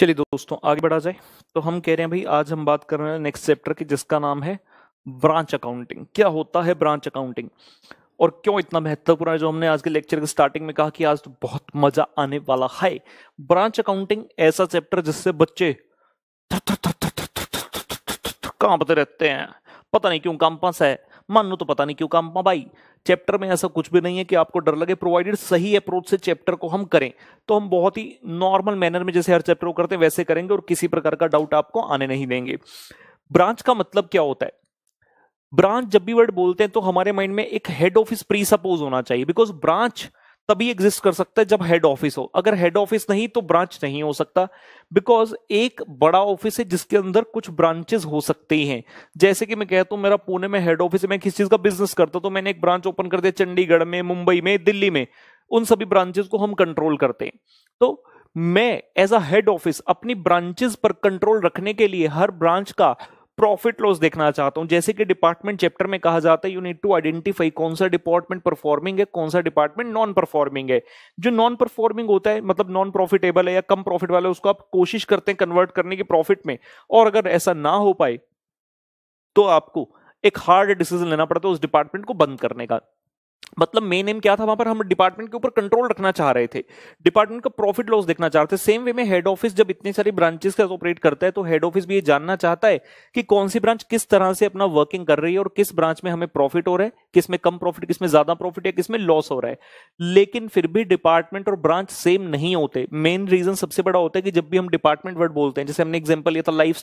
चलिए दोस्तों आगे बढ़ा जाए तो हम कह रहे हैं भाई आज हम बात कर रहे हैं नेक्स्ट चैप्टर की जिसका नाम है ब्रांच अकाउंटिंग क्या होता है ब्रांच अकाउंटिंग और क्यों इतना महत्वपूर्ण है जो हमने आज के लेक्चर के स्टार्टिंग में कहा कि आज तो बहुत मजा आने वाला है ब्रांच अकाउंटिंग ऐसा चैप्टर जिससे बच्चे कांपते रहते हैं पता नहीं क्यों कांपस है लो तो पता नहीं क्यों काम भाई चैप्टर में ऐसा कुछ भी नहीं है कि आपको डर लगे प्रोवाइडेड सही अप्रोच से चैप्टर को हम करें तो हम बहुत ही नॉर्मल मैनर में जैसे हर चैप्टर को करते हैं वैसे करेंगे और किसी प्रकार का डाउट आपको आने नहीं देंगे ब्रांच का मतलब क्या होता है ब्रांच जब भी वर्ड बोलते हैं तो हमारे माइंड में एक हेड ऑफिस प्री सपोज होना चाहिए बिकॉज ब्रांच तभी एग्जिस्ट कर सकता है जब हेड ऑफिस हो अगर हेड ऑफिस नहीं तो ब्रांच नहीं हो सकता बिकॉज एक बड़ा ऑफिस है जिसके अंदर कुछ ब्रांचेस हो सकते हैं जैसे कि मैं कहता तो हूं मेरा पुणे में हेड ऑफिस है मैं किस चीज का बिजनेस करता तो मैंने एक ब्रांच ओपन कर दिया चंडीगढ़ में मुंबई में दिल्ली में उन सभी ब्रांचेस को हम कंट्रोल करते हैं तो मैं एज अ हेड ऑफिस अपनी ब्रांचेस पर कंट्रोल रखने के लिए हर ब्रांच का प्रॉफिट लॉस देखना चाहता हूं जैसे कि डिपार्टमेंट चैप्टर में कहा जाता है यू नीड टू आइडेंटिफाई कौन सा डिपार्टमेंट परफॉर्मिंग है कौन सा डिपार्टमेंट नॉन परफॉर्मिंग है जो नॉन परफॉर्मिंग होता है मतलब नॉन प्रॉफिटेबल है या कम प्रॉफिट वाला है उसको आप कोशिश करते हैं कन्वर्ट करने की प्रॉफिट में और अगर ऐसा ना हो पाए तो आपको एक हार्ड डिसीजन लेना पड़ता है उस डिपार्टमेंट को बंद करने का मतलब मेन एम क्या था वहां पर हम डिपार्टमेंट के ऊपर कंट्रोल रखना चाह रहे थे डिपार्टमेंट का प्रॉफिट लॉस देखना चाह रहे थे सेम वे में हेड ऑफिस जब इतनी सारी ब्रांचेस का ऑपरेट करता है तो हेड ऑफिस भी ये जानना चाहता है कि कौन सी ब्रांच किस तरह से अपना वर्किंग कर रही है और किस ब्रांच में हमें प्रॉफिट हो रहा है किसमें कम प्रॉफिट किसमें ज्यादा प्रॉफिट है किस में लॉस हो रहा है लेकिन फिर भी डिपार्टमेंट और ब्रांच सेम नहीं होते मेन रीजन सबसे बड़ा होता है कि जब भी हम डिपार्टमेंट वर्ड बोलते हैं जैसे हमने एग्जाम्पल लिया था लाइफ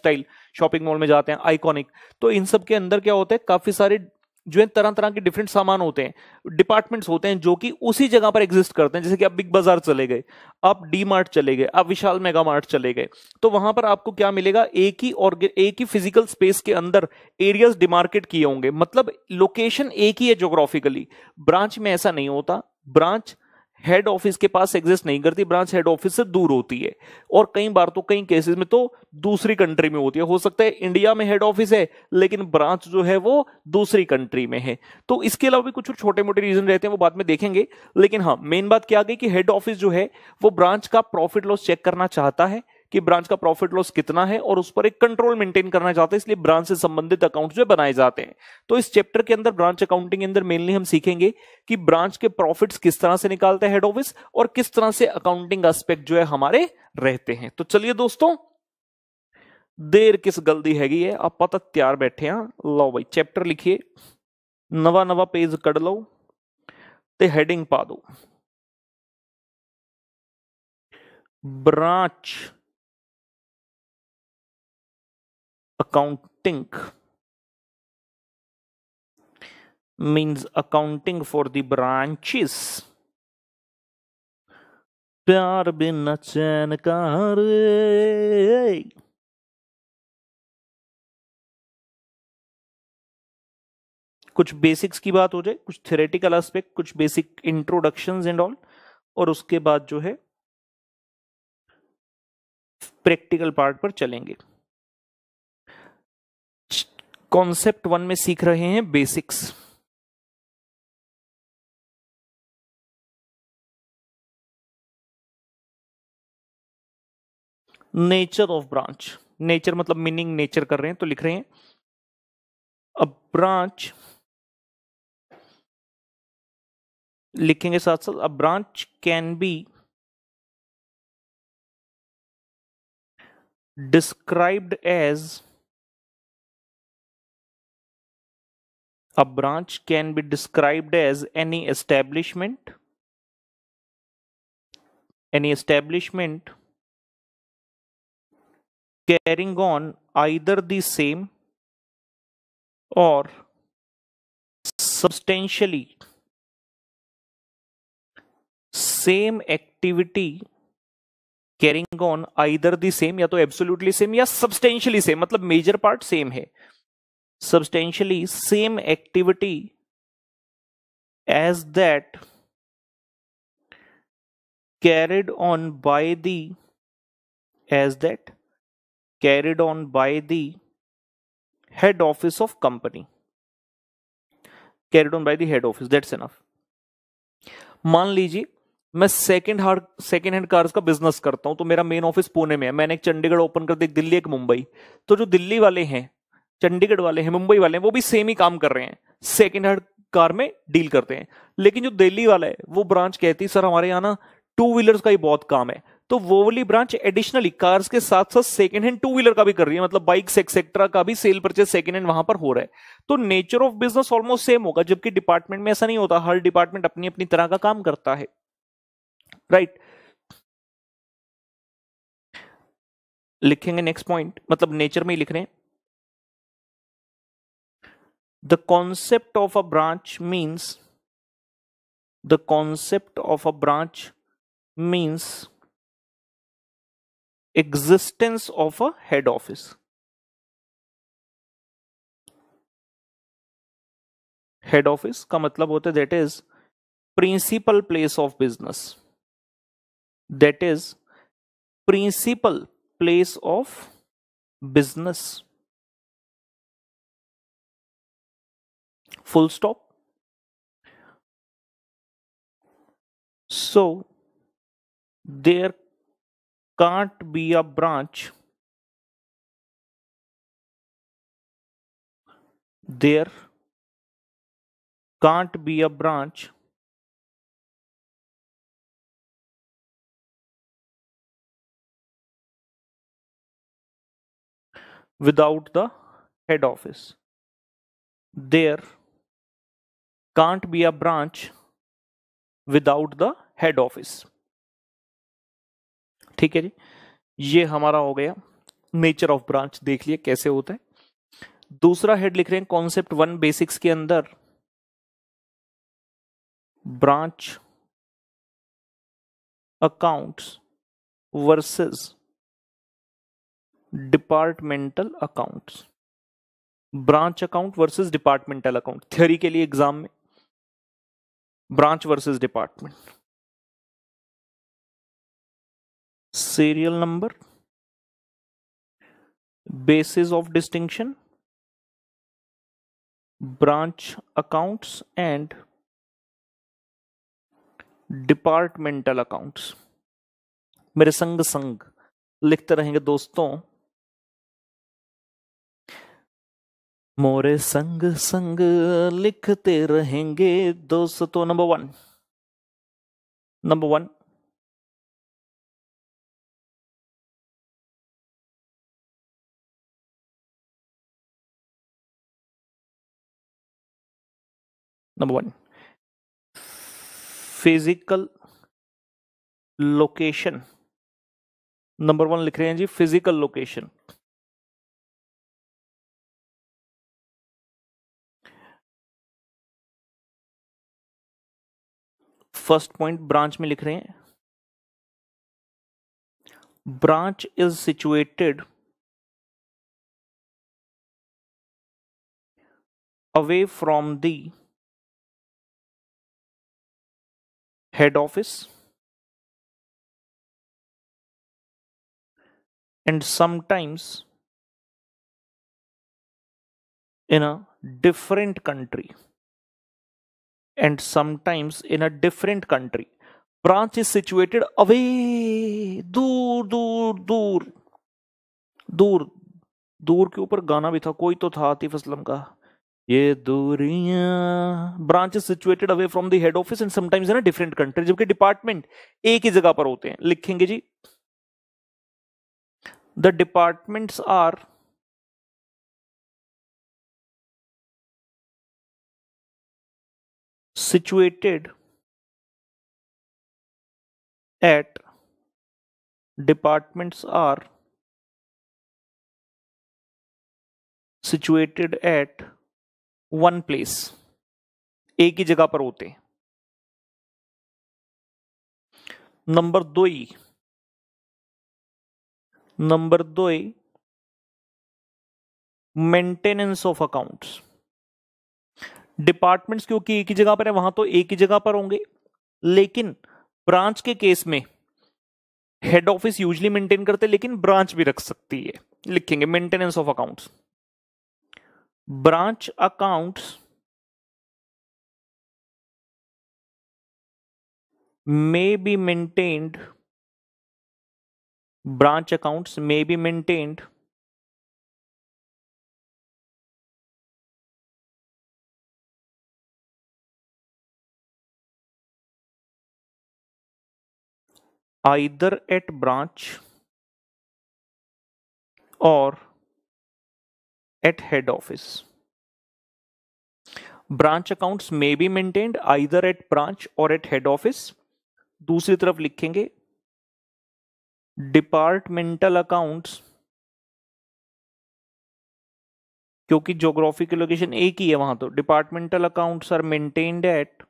शॉपिंग मॉल में जाते हैं आइकॉनिक तो इन सब के अंदर क्या होता है काफी सारे जो है तरह तरह के डिफरेंट सामान होते हैं डिपार्टमेंट्स होते हैं जो कि उसी जगह पर एग्जिस्ट करते हैं जैसे कि आप बिग बाजार चले गए आप डी मार्ट चले गए आप विशाल मेगा मार्ट चले गए तो वहां पर आपको क्या मिलेगा एक ही और एक ही फिजिकल स्पेस के अंदर एरियाज डिमार्केट किए होंगे मतलब लोकेशन एक ही है जोग्राफिकली ब्रांच में ऐसा नहीं होता ब्रांच हेड ऑफिस के पास एग्जिस्ट नहीं करती ब्रांच हेड ऑफिस से दूर होती है और कई बार तो कई केसेस में तो दूसरी कंट्री में होती है हो सकता है इंडिया में हेड ऑफिस है लेकिन ब्रांच जो है वो दूसरी कंट्री में है तो इसके अलावा भी कुछ छोटे मोटे रीजन रहते हैं वो बाद में देखेंगे लेकिन हाँ मेन बात क्या आ गई कि हेड ऑफिस जो है वो ब्रांच का प्रॉफिट लॉस चेक करना चाहता है कि ब्रांच का प्रॉफिट लॉस कितना है और उस पर एक कंट्रोल मेंटेन करना चाहते हैं इसलिए ब्रांच से संबंधित अकाउंट जो बनाए जाते हैं तो इस चैप्टर के अंदर ब्रांच अकाउंटिंग के अंदर मेनली हम सीखेंगे कि ब्रांच के प्रॉफिट किस तरह से निकालते हैं हेड ऑफिस और किस तरह से अकाउंटिंग एस्पेक्ट जो है हमारे रहते हैं तो चलिए दोस्तों देर किस गलती हैगी है आप पता तैयार बैठे हैं लो भाई चैप्टर लिखिए नवा नवा पेज कड़ लो ते हेडिंग पा दो branch accounting means accounting for the branches प्यार बिन चैन कार कुछ बेसिक्स की बात हो जाए कुछ थेरेटिकल एस्पेक्ट कुछ बेसिक इंट्रोडक्शन एंड ऑल और उसके बाद जो है प्रैक्टिकल पार्ट पर चलेंगे कॉन्सेप्ट वन में सीख रहे हैं basics nature of branch nature मतलब मीनिंग नेचर कर रहे हैं तो लिख रहे हैं अ ब्रांच लिखेंगे साथ साथ a branch can be described as A branch can be described as any establishment, any establishment carrying on either the same or substantially same activity carrying on either the same या तो absolutely same या substantially same मतलब major part same है substantially same activity as that carried on by the as that carried on by the head office of company carried on by the head office that's enough मान लीजिए मैं second hard second hand cars का business करता हूं तो मेरा main office Pune में है मैंने एक चंडीगढ़ ओपन कर दी दिल्ली एक मुंबई तो जो दिल्ली वाले हैं चंडीगढ़ वाले हैं मुंबई वाले हैं वो भी सेम ही काम कर रहे हैं सेकेंड हैंड कार में डील करते हैं लेकिन जो दिल्ली वाला है वो ब्रांच कहती है सर हमारे यहाँ ना टू व्हीलर्स का ही बहुत काम है तो वो वाली ब्रांच एडिशनली कार्स के साथ साथ सेकेंड हैंड टू व्हीलर का भी कर रही है मतलब बाइक्स एक्सेट्रा का भी सेल परचेज सेकेंड हैंड वहां पर हो रहा है तो nature of business almost same होगा जबकि डिपार्टमेंट में ऐसा नहीं होता हर डिपार्टमेंट अपनी अपनी तरह का काम करता है राइट right. लिखेंगे नेक्स्ट पॉइंट मतलब नेचर में ही लिख रहे हैं the concept of a branch means the concept of a branch means existence of a head office head office ka matlab hota that is principal place of business that is principal place of business full stop. So there can't be a branch there can't be a branch without the head office there can't be a branch without the head office ठीक है जी ये हमारा हो गया nature of branch देख लिए कैसे होता है दूसरा हेड लिख रहे हैं कॉन्सेप्ट वन बेसिक्स के अंदर branch accounts versus departmental accounts branch account versus departmental account theory के लिए एग्जाम में branch versus department serial number basis of distinction branch accounts and departmental accounts मेरे संग संग लिखते रहेंगे दोस्तों मोरे संग संग लिखते रहेंगे दोस्तों number one number one number one physical location number one लिख रहे हैं जी physical location first point branch में लिख रहे हैं branch is situated away from the head office and sometimes in a different country and sometimes in a different country. Branch is situated away, दूर दूर दूर दूर दूर के ऊपर गाना भी था कोई तो था आतिफ असलम का ये दूरिया branch is situated away from the head office and sometimes in different country जबकि डिपार्टमेंट एक ही जगह पर होते हैं लिखेंगे जी the departments are situated at departments are situated at one place एक ही जगह पर होते नंबर दो ही नंबर दो मेंटेनेंस ऑफ अकाउंट्स डिपार्टमेंट्स क्योंकि एक ही जगह पर है वहां तो एक ही जगह पर होंगे लेकिन ब्रांच के केस में हेड ऑफिस यूजली मेंटेन करते लेकिन ब्रांच भी रख सकती है लिखेंगे maintenance of accounts branch accounts may be maintained branch accounts may be maintained either at branch or at head office. Branch accounts may be maintained either at branch or at head office. दूसरी तरफ लिखेंगे departmental accounts क्योंकि geography की location एक ही है वहां तो departmental accounts are maintained at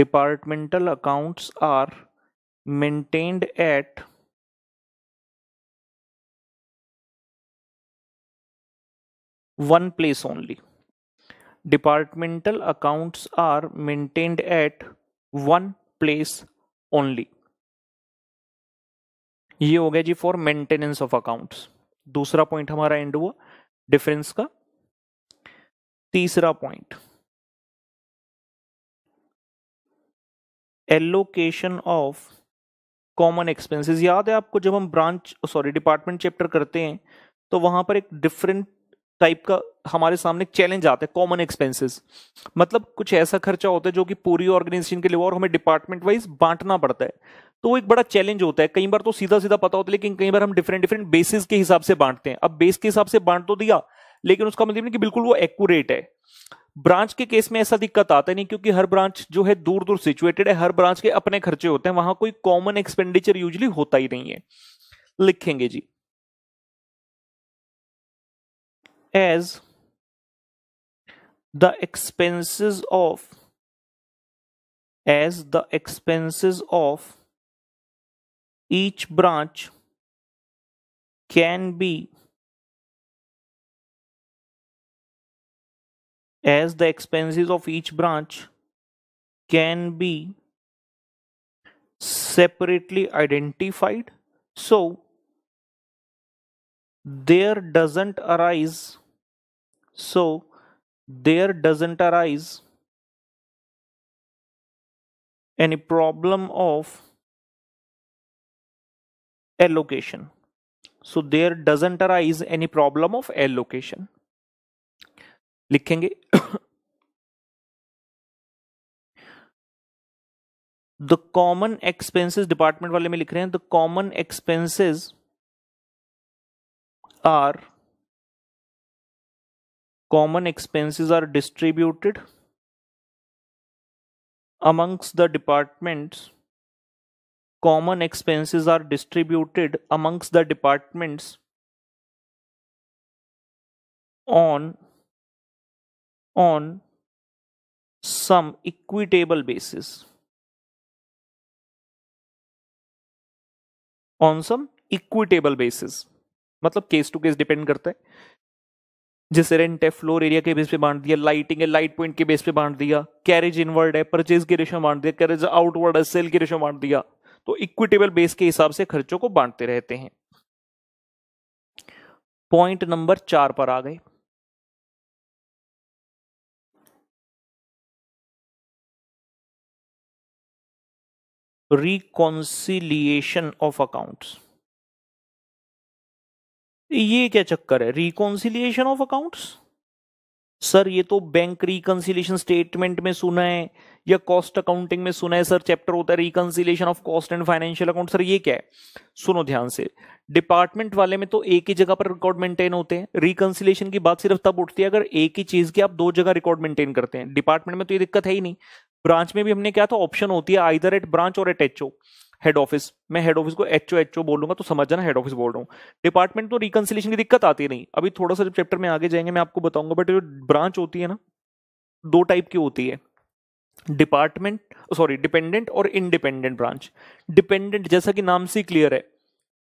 departmental accounts are maintained at one place only departmental accounts are maintained at one place only ये हो गया जी फॉर मेंटेनेंस ऑफ अकाउंट्स दूसरा पॉइंट हमारा एंड हुआ डिफरेंस का तीसरा point allocation of common expenses याद है आपको जब हम ब्रांच सॉरी डिपार्टमेंट चैप्टर करते हैं तो वहां पर एक डिफरेंट टाइप का हमारे सामने चैलेंज आता है कॉमन एक्सपेंसेस मतलब कुछ ऐसा खर्चा होता है जो कि पूरी ऑर्गेनाइजेशन के लिए और हमें डिपार्टमेंट वाइज बांटना पड़ता है तो वो एक बड़ा चैलेंज होता है कई बार तो सीधा सीधा पता होता है लेकिन कई बार हम डिफरेंट डिफरेंट बेसिस के हिसाब से बांटते हैं अब बेस के हिसाब से बांट तो दिया लेकिन उसका मतलब नहीं कि बिल्कुल वो एक्यूरेट है ब्रांच के केस में ऐसा दिक्कत आता नहीं क्योंकि हर ब्रांच जो है दूर दूर सिचुएटेड है हर ब्रांच के अपने खर्चे होते हैं वहां कोई कॉमन एक्सपेंडिचर यूजली होता ही नहीं है लिखेंगे जी as the expenses of as the expenses of each branch can be as the expenses of each branch can be separately identified so there doesn't arise so there doesn't arise any problem of allocation so there doesn't arise any problem of allocation लिखेंगे the common expenses department वाले में लिख रहे हैं the common expenses are common expenses are distributed amongst the department common expenses are distributed amongst the departments on on some equitable basis on some equitable basis मतलब case to case depend करता है जैसे rent है floor area के base पे बांट दिया lighting है लाइट पॉइंट के बेस पे बांट दिया कैरेज इनवर्ड है परचेज की रेशो बांट दिया कैरेज आउटवर्ड है सेल की रेशो बांट दिया तो इक्विटेबल बेस के हिसाब से खर्चों को बांटते रहते हैं पॉइंट नंबर चार पर आ गए रिकॉन्सिलिएशन ऑफ अकाउंट्स ये क्या चक्कर है रिकॉन्सिलिएशन ऑफ अकाउंट्स सर ये तो बैंक रिकनसिलेशन स्टेटमेंट में सुना है या कॉस्ट अकाउंटिंग में सुना है सर चैप्टर होता है reconciliation of cost and financial account sir ये क्या है सुनो ध्यान से डिपार्टमेंट वाले में तो एक ही जगह पर रिकॉर्ड मेंटेन होते हैं रिकंसिलेशन की बात सिर्फ तब उठती है अगर एक ही चीज की आप दो जगह रिकॉर्ड मेंटेन करते हैं डिपार्टमेंट में तो ये दिक्कत है ही नहीं ब्रांच में भी हमने क्या था ऑप्शन होती है आइदर एट ब्रांच और एट एच हेड ऑफिस मैं हेड ऑफिस को एच ओ एच ओ बोलूंगा तो समझ जाना हेड ऑफिस बोल रहा हूँ डिपार्टमेंट तो रिकनसिलेशन की दिक्कत आती नहीं अभी थोड़ा सा जब चैप्टर में आगे जाएंगे मैं आपको बताऊंगा बट जो ब्रांच होती है ना दो टाइप की होती है डिपार्टमेंट सॉरी डिपेंडेंट और इंडिपेंडेंट ब्रांच डिपेंडेंट जैसा कि नाम से क्लियर है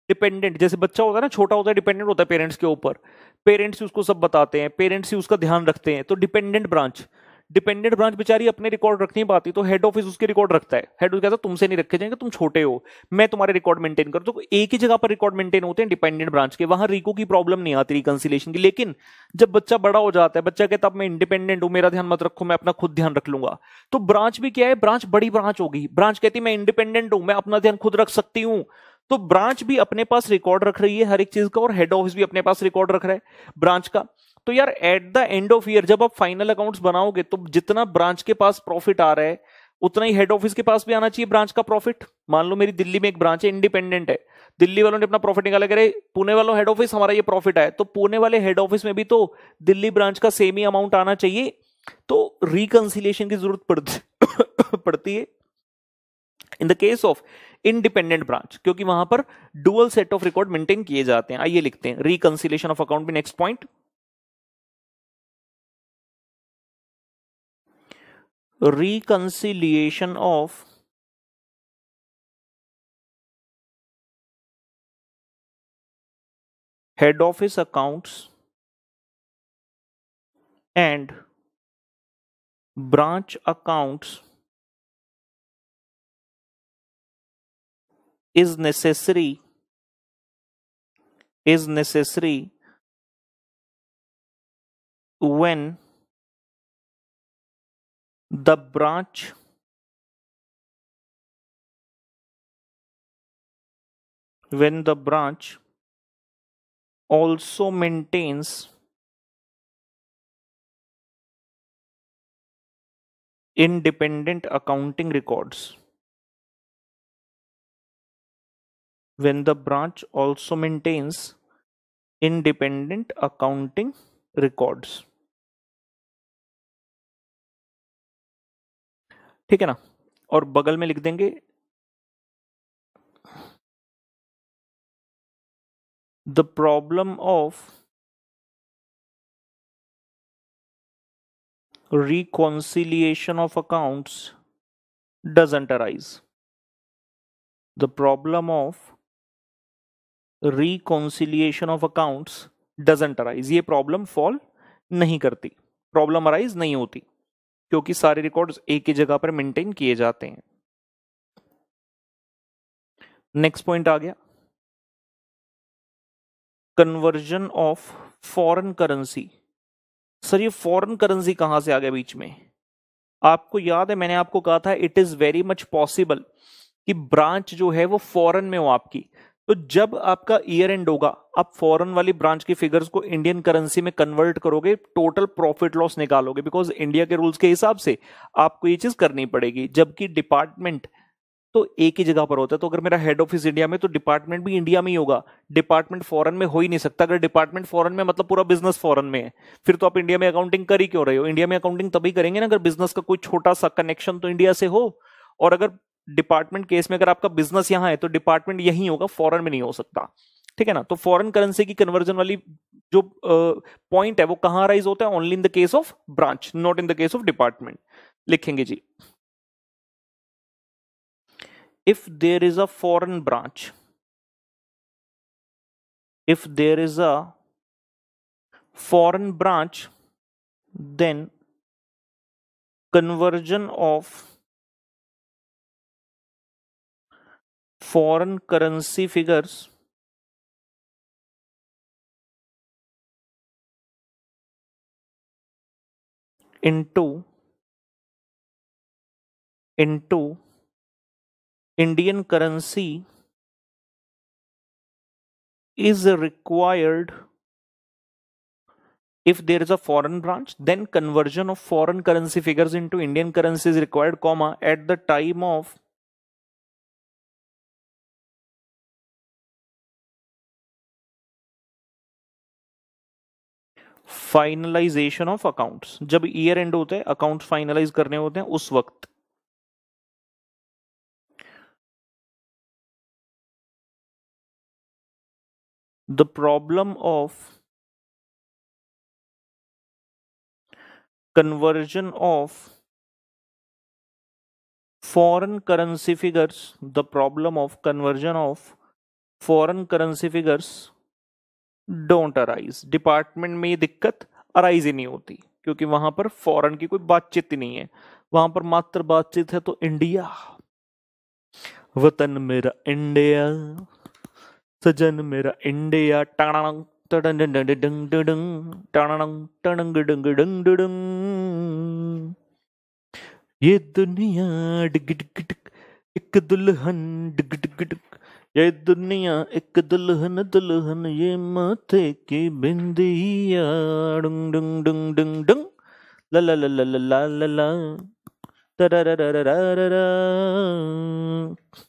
डिपेंडेंट जैसे बच्चा होता है ना छोटा होता है डिपेंडेंट होता है पेरेंट्स के ऊपर पेरेंट्स ही उसको सब बताते हैं पेरेंट्स ही उसका ध्यान रखते हैं तो डिपेंडेंट ब्रांच डिपेंडेंट ब्रांच बेचारी अपने रिकॉर्ड रख नहीं पाती तो हेड ऑफिस उसके रिकॉर्ड रखता है हेड ऑफिस कहता है तुमसे नहीं रखे जाएंगे तुम छोटे हो मैं तुम्हारे रिकॉर्ड मेंटेन कर तो एक ही जगह पर रिकॉर्ड मेंटेन होते हैं डिपेंडेंट ब्रांच के वहां रिको की प्रॉब्लम नहीं आती रिकनसिलेशन की लेकिन जब बच्चा बड़ा हो जाता है बच्चा कहता मैं इंडिपेंडेंट हूं मेरा ध्यान मत रखो मैं अपना खुद ध्यान रख लूंगा तो ब्रांच भी क्या है ब्रांच बड़ी ब्रांच होगी ब्रांच कहती मैं इंडिपेंडेंट हूं मैं अपना ध्यान खुद रख सकती हूं तो ब्रांच भी अपने पास रिकॉर्ड रख रही है हर एक चीज का और हेड ऑफिस भी अपने पास रिकॉर्ड रख रहा है ब्रांच का तो यार at the end of year जब आप फाइनल अकाउंट्स बनाओगे तो जितना ब्रांच के पास प्रॉफिट आ रहा है उतना ही हेड ऑफिस के पास भी आना चाहिए ब्रांच का प्रॉफिट मान लो मेरी दिल्ली में एक ब्रांच है इंडिपेंडेंट है दिल्ली वालों ने अपना प्रॉफिट निकाला करे पुणे वालों हेड ऑफिस हमारा ये प्रॉफिट आया तो पुणे वाले हेड ऑफिस में भी तो दिल्ली ब्रांच का सेम ही अमाउंट आना चाहिए तो रिकंसिलेशन की जरूरत पड़ती पड़ती है in the case of independent branch क्योंकि वहां पर dual set of record maintain किए जाते हैं आइए लिखते हैं रिकंसिलेशन ऑफ अकाउंट भी next point reconciliation of head office accounts and branch accounts is necessary is necessary when the branch when the branch also maintains independent accounting records when the branch also maintains independent accounting records ठीक है ना और बगल में लिख देंगे the problem of reconciliation of accounts doesn't arise the problem of reconciliation of accounts doesn't arise ये problem fall नहीं करती प्रॉब्लम अराइज नहीं होती क्योंकि सारे रिकॉर्ड्स एक ही जगह पर मेंटेन किए जाते हैं नेक्स्ट पॉइंट आ गया conversion of foreign currency sir ये फॉरेन करेंसी कहां से आ गया बीच में आपको याद है मैंने आपको कहा था it is very much possible कि ब्रांच जो है वो फॉरेन में हो आपकी तो जब आपका ईयर एंड होगा आप फॉरेन वाली ब्रांच की फिगर्स को इंडियन करेंसी में कन्वर्ट करोगे टोटल प्रॉफिट लॉस निकालोगे बिकॉज इंडिया के रूल्स के हिसाब से आपको ये चीज करनी पड़ेगी जबकि डिपार्टमेंट तो एक ही जगह पर होता है तो अगर मेरा हेड ऑफिस इंडिया में तो डिपार्टमेंट भी इंडिया में ही होगा डिपार्टमेंट फॉरेन में हो ही नहीं सकता अगर डिपार्टमेंट फॉरेन में मतलब पूरा बिजनेस फॉरेन में है फिर तो आप इंडिया में अकाउंटिंग कर ही क्यों रहे हो इंडिया में अकाउंटिंग तभी करेंगे ना अगर बिजनेस का कोई छोटा सा कनेक्शन तो इंडिया से हो और अगर डिपार्टमेंट केस में अगर आपका बिजनेस यहां है तो डिपार्टमेंट यही होगा फॉरन में नहीं हो सकता ठीक है ना तो फॉरन करेंसी की कन्वर्जन वाली जो पॉइंट uh, है वो कहां राइज होता है only in the case of branch not in the case of department लिखेंगे जी if there is a foreign branch if there is a foreign branch then conversion of foreign currency figures into into Indian currency is required if there is a foreign branch then conversion of foreign currency figures into indian currency is required comma at the time of finalization of accounts जब year end होते हैं account finalize करने होते हैं उस वक्त the problem of conversion of foreign currency figures the problem of conversion of foreign currency figures don't arise department में ये दिक्कत अराइज ही नहीं होती क्योंकि वहां पर फॉरेन की कोई बातचीत ही नहीं है वहां पर मात्र बातचीत है तो इंडिया वतन मेरा इंडिया सजन मेरा इंडिया ये दुनिया डिग डिग डिग एक दुल्हन डिग डिग डिग ये दुनिया एक दुल्हन दुल्हन ये माथे की बिंदिया डुंग डुंग डुंग डुंग डुंग ला ला ला ला ला ला ला ला जी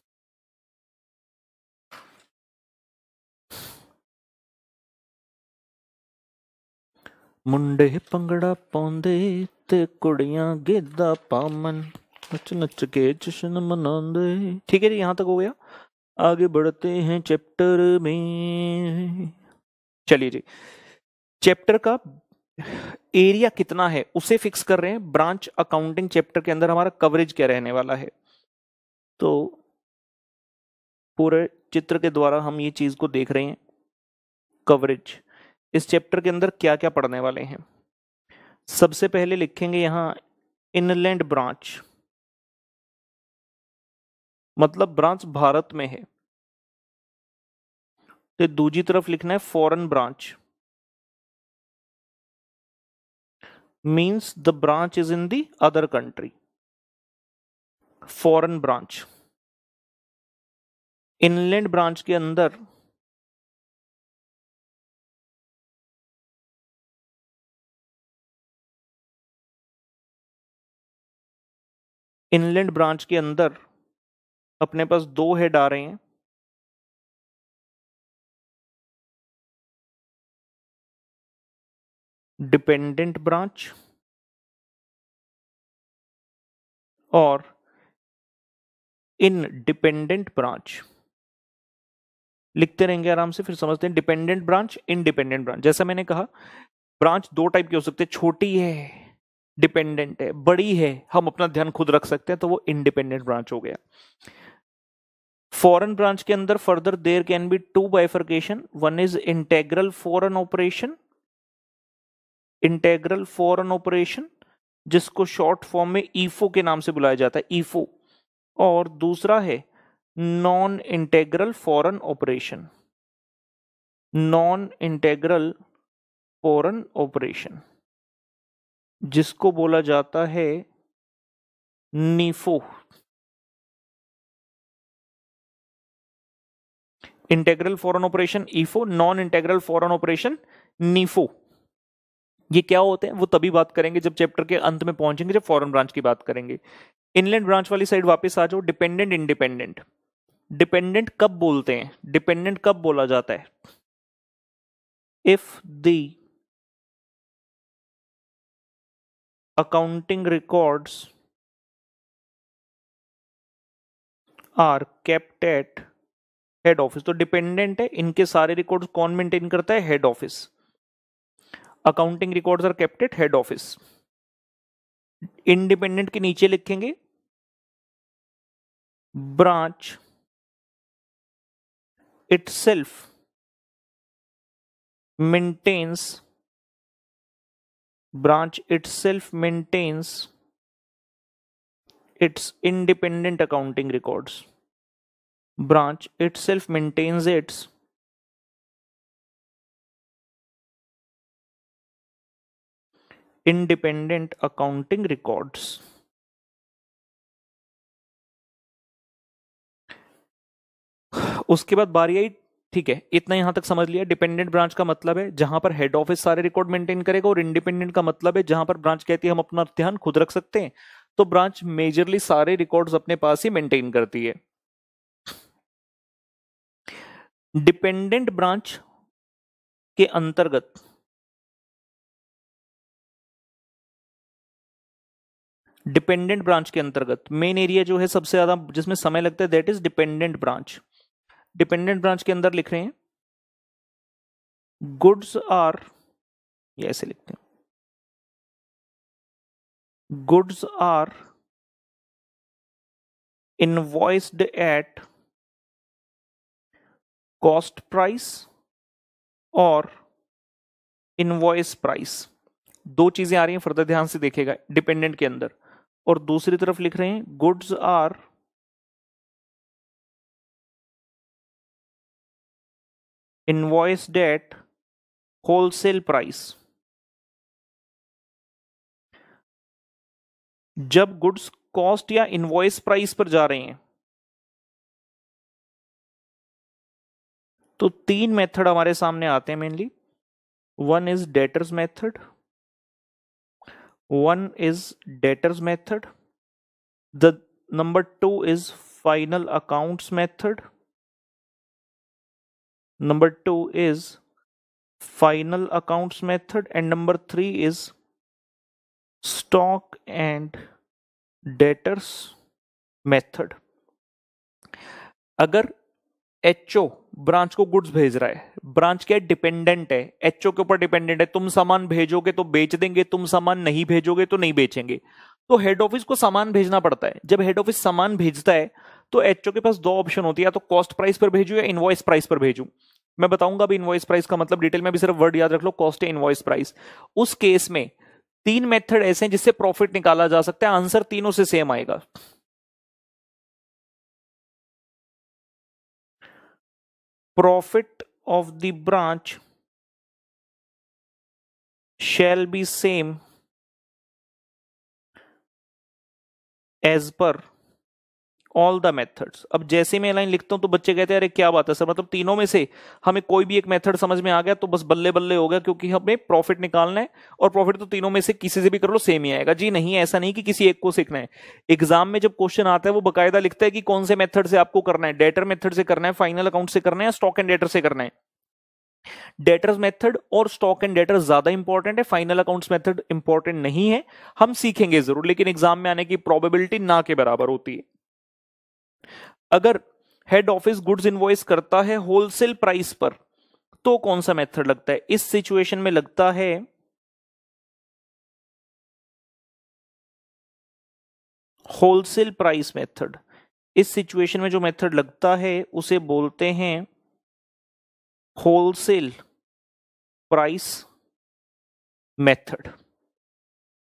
ਮੁੰਡੇ ਪੰਗੜਾ ਪਾਉਂਦੇ ਤੇ ਕੁੜੀਆਂ ਗਿੱਧਾ ਨੱਚ ਨੱਚ ਕੇ ਜਸ਼ਨ ਮਨਾਉਂਦੇ ਠੀਕ ਹੈ ਜੀ ਯਹਾਂ ਤੱਕ ਹੋ ਗਿਆ आगे बढ़ते हैं चैप्टर में चलिए जी चैप्टर का एरिया कितना है उसे फिक्स कर रहे हैं ब्रांच अकाउंटिंग चैप्टर के अंदर हमारा कवरेज क्या रहने वाला है तो पूरे चित्र के द्वारा हम ये चीज को देख रहे हैं कवरेज इस चैप्टर के अंदर क्या क्या पढ़ने वाले हैं सबसे पहले लिखेंगे यहाँ इनलैंड ब्रांच मतलब ब्रांच भारत में है तो दूजी तरफ लिखना है foreign branch means the branch is in the other country foreign branch inland branch के अंदर इनलैंड ब्रांच के अंदर अपने पास दो हेड आ रहे हैं डिपेंडेंट ब्रांच और इन डिपेंडेंट ब्रांच लिखते रहेंगे आराम से फिर समझते हैं डिपेंडेंट ब्रांच इनडिपेंडेंट ब्रांच जैसा मैंने कहा ब्रांच दो टाइप की हो सकती है छोटी है डिपेंडेंट है बड़ी है हम अपना ध्यान खुद रख सकते हैं तो वो इंडिपेंडेंट ब्रांच हो गया फॉरन ब्रांच के अंदर further there can be two bifurcation one is integral foreign operation integral foreign operation जिसको शॉर्ट फॉर्म में ईफो e के नाम से बुलाया जाता है ईफो e और दूसरा है non integral foreign operation non integral foreign operation जिसको बोला जाता है नीफो इंटेग्रल फॉरन ऑपरेशन ईफो नॉन इंटेग्रल फॉरन ऑपरेशन नीफो ये क्या होते हैं वो तभी बात करेंगे जब चैप्टर के अंत में पहुंचेंगे जब फॉरन ब्रांच की बात करेंगे इनलैंड ब्रांच वाली साइड वापस आ जाओ डिपेंडेंट इंडिपेंडेंट डिपेंडेंट कब बोलते हैं डिपेंडेंट कब बोला जाता है if the accounting records are kept at head office तो डिपेंडेंट है इनके सारे रिकॉर्ड्स कौन मेंटेन करता है head office accounting records are kept at head office independent के नीचे लिखेंगे branch self maintains branch itself maintains its independent accounting records branch itself maintains its independent accounting records. उसके बाद बारी आई ठीक है इतना यहां तक समझ लिया डिपेंडेंट ब्रांच का मतलब है जहां पर हेड ऑफिस सारे रिकॉर्ड मेंटेन करेगा और इंडिपेंडेंट का मतलब है जहां पर ब्रांच कहती है हम अपना ध्यान खुद रख सकते हैं तो ब्रांच मेजरली सारे रिकॉर्ड्स अपने पास ही मेंटेन करती है डिपेंडेंट ब्रांच के अंतर्गत डिपेंडेंट ब्रांच के अंतर्गत मेन एरिया जो है सबसे ज्यादा जिसमें समय लगता है that is dependent branch dependent branch के अंदर लिख रहे हैं गुड्स आर ये ऐसे लिखते हैं goods are invoiced at cost price और इनवॉइस प्राइस दो चीजें आ रही हैं फर्दर ध्यान से देखेगा डिपेंडेंट के अंदर और दूसरी तरफ लिख रहे हैं goods are invoiced at wholesale price जब गुड्स कॉस्ट या इनवॉइस प्राइस पर जा रहे हैं तो तीन मेथड हमारे सामने आते हैं mainly one is debtors method one is debtors method the number two is final accounts method number two is final accounts method and number three is stock and debtors method अगर H O branch को goods भेज रहा है branch क्या dependent है H O के ऊपर dependent है तुम सामान भेजोगे तो बेच देंगे तुम सामान नहीं भेजोगे तो नहीं बेचेंगे तो हेड ऑफिस को सामान भेजना पड़ता है जब हेड ऑफिस सामान भेजता है तो एच ओ के पास दो ऑप्शन होती है या तो कॉस्ट प्राइस पर भेजू या इनवॉइस प्राइस पर भेजू मैं बताऊंगा अभी इनवॉइस प्राइस का मतलब डिटेल में भी सिर्फ वर्ड याद रख लो कॉस्ट या इनवॉइस प्राइस उस केस में तीन मेथड ऐसे हैं जिससे प्रॉफिट निकाला जा सकता है आंसर तीनों से सेम आएगा profit of the branch shall be same as per all the methods अब जैसे मैं लाइन लिखता हूं तो बच्चे कहते हैं अरे क्या बात है सर मतलब तीनों में से हमें कोई भी एक मेथड समझ में आ गया तो बस बल्ले बल्ले हो गया क्योंकि हमें प्रॉफिट निकालना है और प्रॉफिट तो तीनों में से किसी से भी कर लो सेम ही आएगा जी नहीं ऐसा नहीं कि किसी एक को सीखना है एग्जाम में जब क्वेश्चन आता है वो बकायदा लिखता है कि कौन से मेथड से आपको करना है डेटर मेथड से करना है फाइनल अकाउंट से करना है स्टॉक एंड डेटर से करना है डेटर्स मेथड और स्टॉक एंड डेटर ज्यादा इंपॉर्टेंट है फाइनल अकाउंट्स मेथड इंपॉर्टेंट नहीं है हम सीखेंगे जरूर लेकिन एग्जाम में आने की प्रोबेबिलिटी ना के बराबर होती है अगर हेड ऑफिस गुड्स इन्वॉइस करता है होलसेल प्राइस पर तो कौन सा मेथड लगता है इस सिचुएशन में लगता है होलसेल प्राइस मेथड इस सिचुएशन में जो मेथड लगता है उसे बोलते हैं होलसेल प्राइस मेथड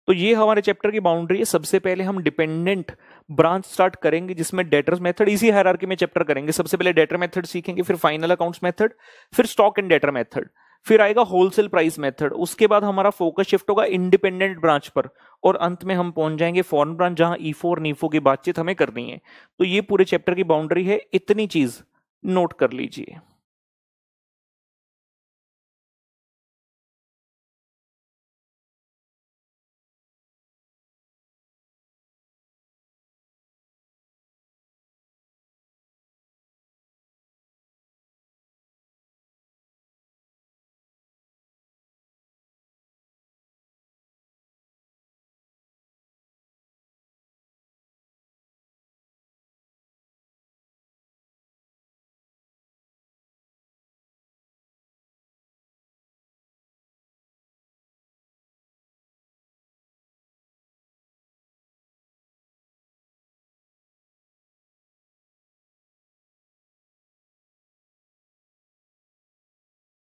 तो ये हमारे चैप्टर की बाउंड्री है सबसे पहले हम डिपेंडेंट ब्रांच स्टार्ट करेंगे जिसमें डेटर्स मेथड इसी हायरार्की में चैप्टर करेंगे सबसे पहले डेटर मेथड सीखेंगे फिर फाइनल अकाउंट्स मेथड फिर स्टॉक एंड डेटर मेथड फिर आएगा होलसेल प्राइस मेथड उसके बाद हमारा फोकस शिफ्ट होगा इंडिपेंडेंट ब्रांच पर और अंत में हम पहुंच जाएंगे फॉरन ब्रांच जहां ईफो और नीफो की बातचीत हमें करनी है तो ये पूरे चैप्टर की बाउंड्री है इतनी चीज नोट कर लीजिए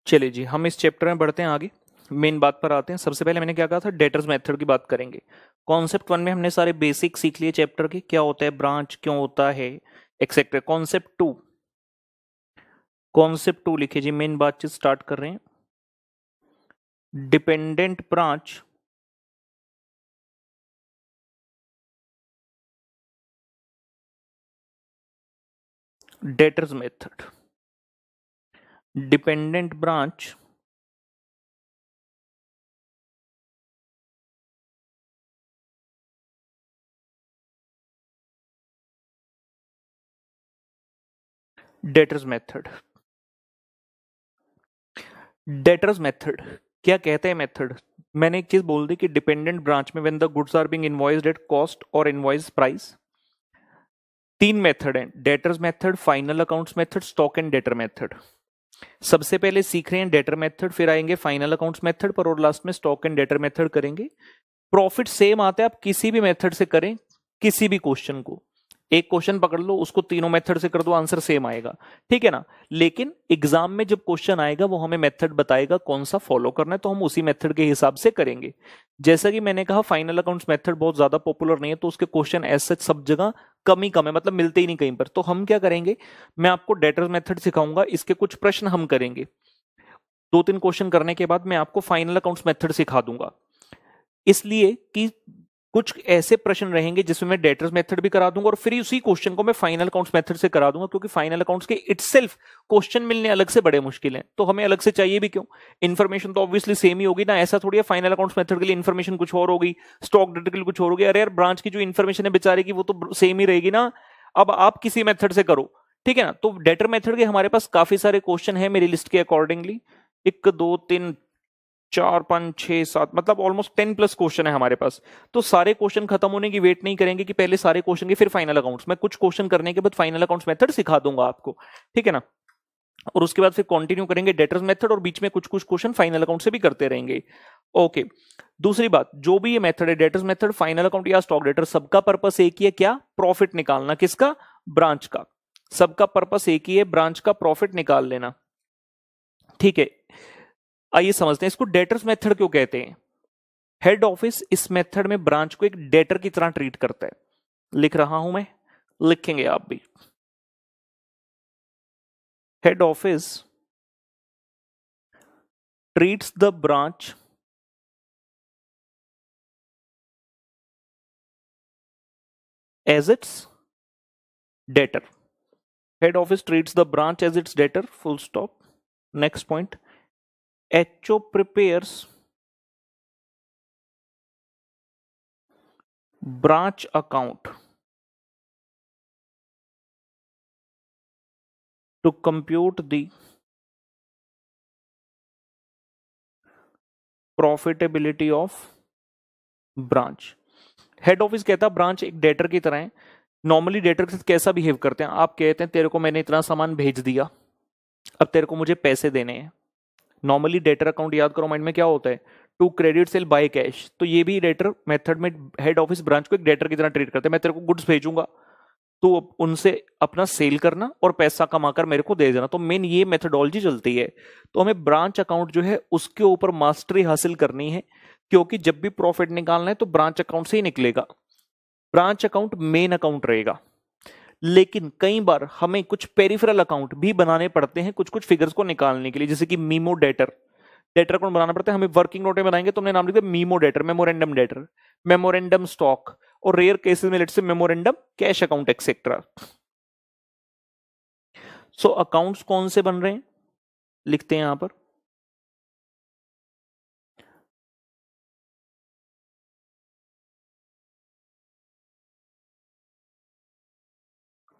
चलिए जी हम इस चैप्टर में बढ़ते हैं आगे मेन बात पर आते हैं सबसे पहले मैंने क्या कहा था डेटर्स मेथड की बात करेंगे कॉन्सेप्ट वन में हमने सारे बेसिक सीख लिए चैप्टर के क्या होता है ब्रांच क्यों होता है etcetera concept two concept two लिखे जी मेन बातचीत स्टार्ट कर रहे हैं dependent branch debtors method dependent branch debtors method debtors method क्या कहते हैं मेथड मैंने एक चीज बोल दी कि डिपेंडेंट ब्रांच में when the goods are being invoiced at cost और इनवॉइस प्राइस तीन मेथड हैं debtors method final accounts method stock and debtor method सबसे पहले सीख रहे हैं डेटर मेथड फिर आएंगे फाइनल अकाउंट्स मेथड पर और लास्ट में स्टॉक एंड डेटर मेथड करेंगे प्रॉफिट सेम आता है आप किसी भी मेथड से करें किसी भी क्वेश्चन को एक क्वेश्चन पकड़ लो उसको तीनों मेथड से कर दो आंसर सेम आएगा ठीक है ना लेकिन एग्जाम में जब क्वेश्चन आएगा वो हमें मेथड बताएगा कौन सा फॉलो करना है तो हम उसी मेथड के हिसाब से करेंगे जैसा कि मैंने कहा फाइनल अकाउंट्स मेथड बहुत ज्यादा पॉपुलर नहीं है तो उसके क्वेश्चन एज सच सब जगह कम ही कम है मतलब मिलते ही नहीं कहीं पर तो हम क्या करेंगे मैं आपको डेटर मेथड सिखाऊंगा इसके कुछ प्रश्न हम करेंगे दो तीन क्वेश्चन करने के बाद मैं आपको फाइनल अकाउंट्स मेथड सिखा दूंगा इसलिए कि कुछ ऐसे प्रश्न रहेंगे जिसमें मैं डेटर्स मेथड भी करा दूंगा और फिर उसी क्वेश्चन को मैं फाइनल अकाउंट्स मेथड से करा दूंगा क्योंकि फाइनल अकाउंट्स के इटसेल्फ क्वेश्चन मिलने अलग से बड़े मुश्किल हैं तो हमें अलग से चाहिए भी क्यों इन्फॉर्मेशन तो ऑब्वियसली सेम ही होगी ना ऐसा थोड़ी है फाइनल अकाउंट्स मेथड के लिए इन्फॉर्मेशन कुछ और होगी स्टॉक डेटर के लिए कुछ और होगी अरे यार ब्रांच की जो इन्फॉर्मेशन है बेचारे की वो तो सेम ही रहेगी ना अब आप किसी मेथड से करो ठीक है ना तो डेटर मेथड के हमारे पास काफी सारे क्वेश्चन है मेरी लिस्ट के अकॉर्डिंगली एक दो तीन चार पांच छह सात मतलब ऑलमोस्ट टेन प्लस क्वेश्चन है हमारे पास तो सारे क्वेश्चन खत्म होने की वेट नहीं करेंगे कि पहले सारे क्वेश्चन के फिर फाइनल अकाउंट्स मैं कुछ क्वेश्चन करने के बाद फाइनल अकाउंट्स मेथड सिखा दूंगा आपको ठीक है ना और उसके बाद फिर कंटिन्यू करेंगे डेटर्स मेथड और बीच में कुछ कुछ क्वेश्चन फाइनल अकाउंट से भी करते रहेंगे ओके दूसरी बात जो भी ये मेथड है डेटर्स मेथड फाइनल अकाउंट या स्टॉक डेटर सबका पर्पस एक ही है क्या प्रॉफिट निकालना किसका ब्रांच का सबका पर्पस एक ही है ब्रांच का प्रॉफिट निकाल लेना ठीक है आइए समझते हैं इसको डेटर्स मेथड क्यों कहते हैं हेड ऑफिस इस मेथड में ब्रांच को एक डेटर की तरह ट्रीट करता है लिख रहा हूं मैं लिखेंगे आप भी head office treats the branch as its debtor head office treats the branch as its debtor full stop next point HO prepares branch account to compute the profitability of branch head office कहता branch एक debtor की तरह है normally debtor के साथ कैसा behave करते हैं आप कहते हैं तेरे को मैंने इतना सामान भेज दिया अब तेरे को मुझे पैसे देने हैं नॉर्मली डेटर अकाउंट याद करो माइंड में क्या होता है to credit sale by cash तो ये भी डेटर मेथड में हेड ऑफिस ब्रांच को एक डेटर की तरह ट्रीट करते हैं मैं तेरे को गुड्स भेजूंगा तो उनसे अपना सेल करना और पैसा कमा कर मेरे को दे देना तो मेन ये मेथडोलॉजी चलती है तो हमें ब्रांच अकाउंट जो है उसके ऊपर मास्टरी हासिल करनी है क्योंकि जब भी प्रॉफिट निकालना है तो ब्रांच अकाउंट से ही निकलेगा ब्रांच अकाउंट मेन अकाउंट रहेगा लेकिन कई बार हमें कुछ पेरिफेरल अकाउंट भी बनाने पड़ते हैं कुछ कुछ फिगर्स को निकालने के लिए जैसे कि मीमो डेटर डेटर अकाउंट बनाना पड़ता है हमें वर्किंग नोटे बनाएंगे तो हमने नाम लिख दिया memo debtor memorandum debtor memorandum stock और रेयर केसेस में let's say memorandum cash account etcetera so accounts कौन से बन रहे हैं लिखते हैं यहां पर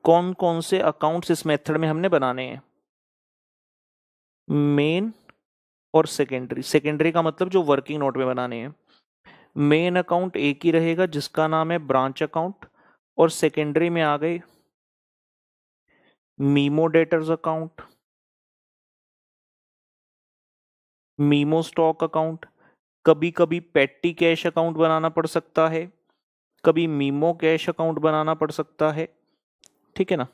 कौन कौन से अकाउंट्स इस मेथड में हमने बनाने हैं मेन और सेकेंडरी सेकेंडरी का मतलब जो वर्किंग नोट में बनाने हैं मेन अकाउंट एक ही रहेगा जिसका नाम है ब्रांच अकाउंट और सेकेंडरी में आ गए memo debtors account memo stock account कभी कभी पेट्टी कैश अकाउंट बनाना पड़ सकता है कभी मीमो कैश अकाउंट बनाना पड़ सकता है ठीक है ना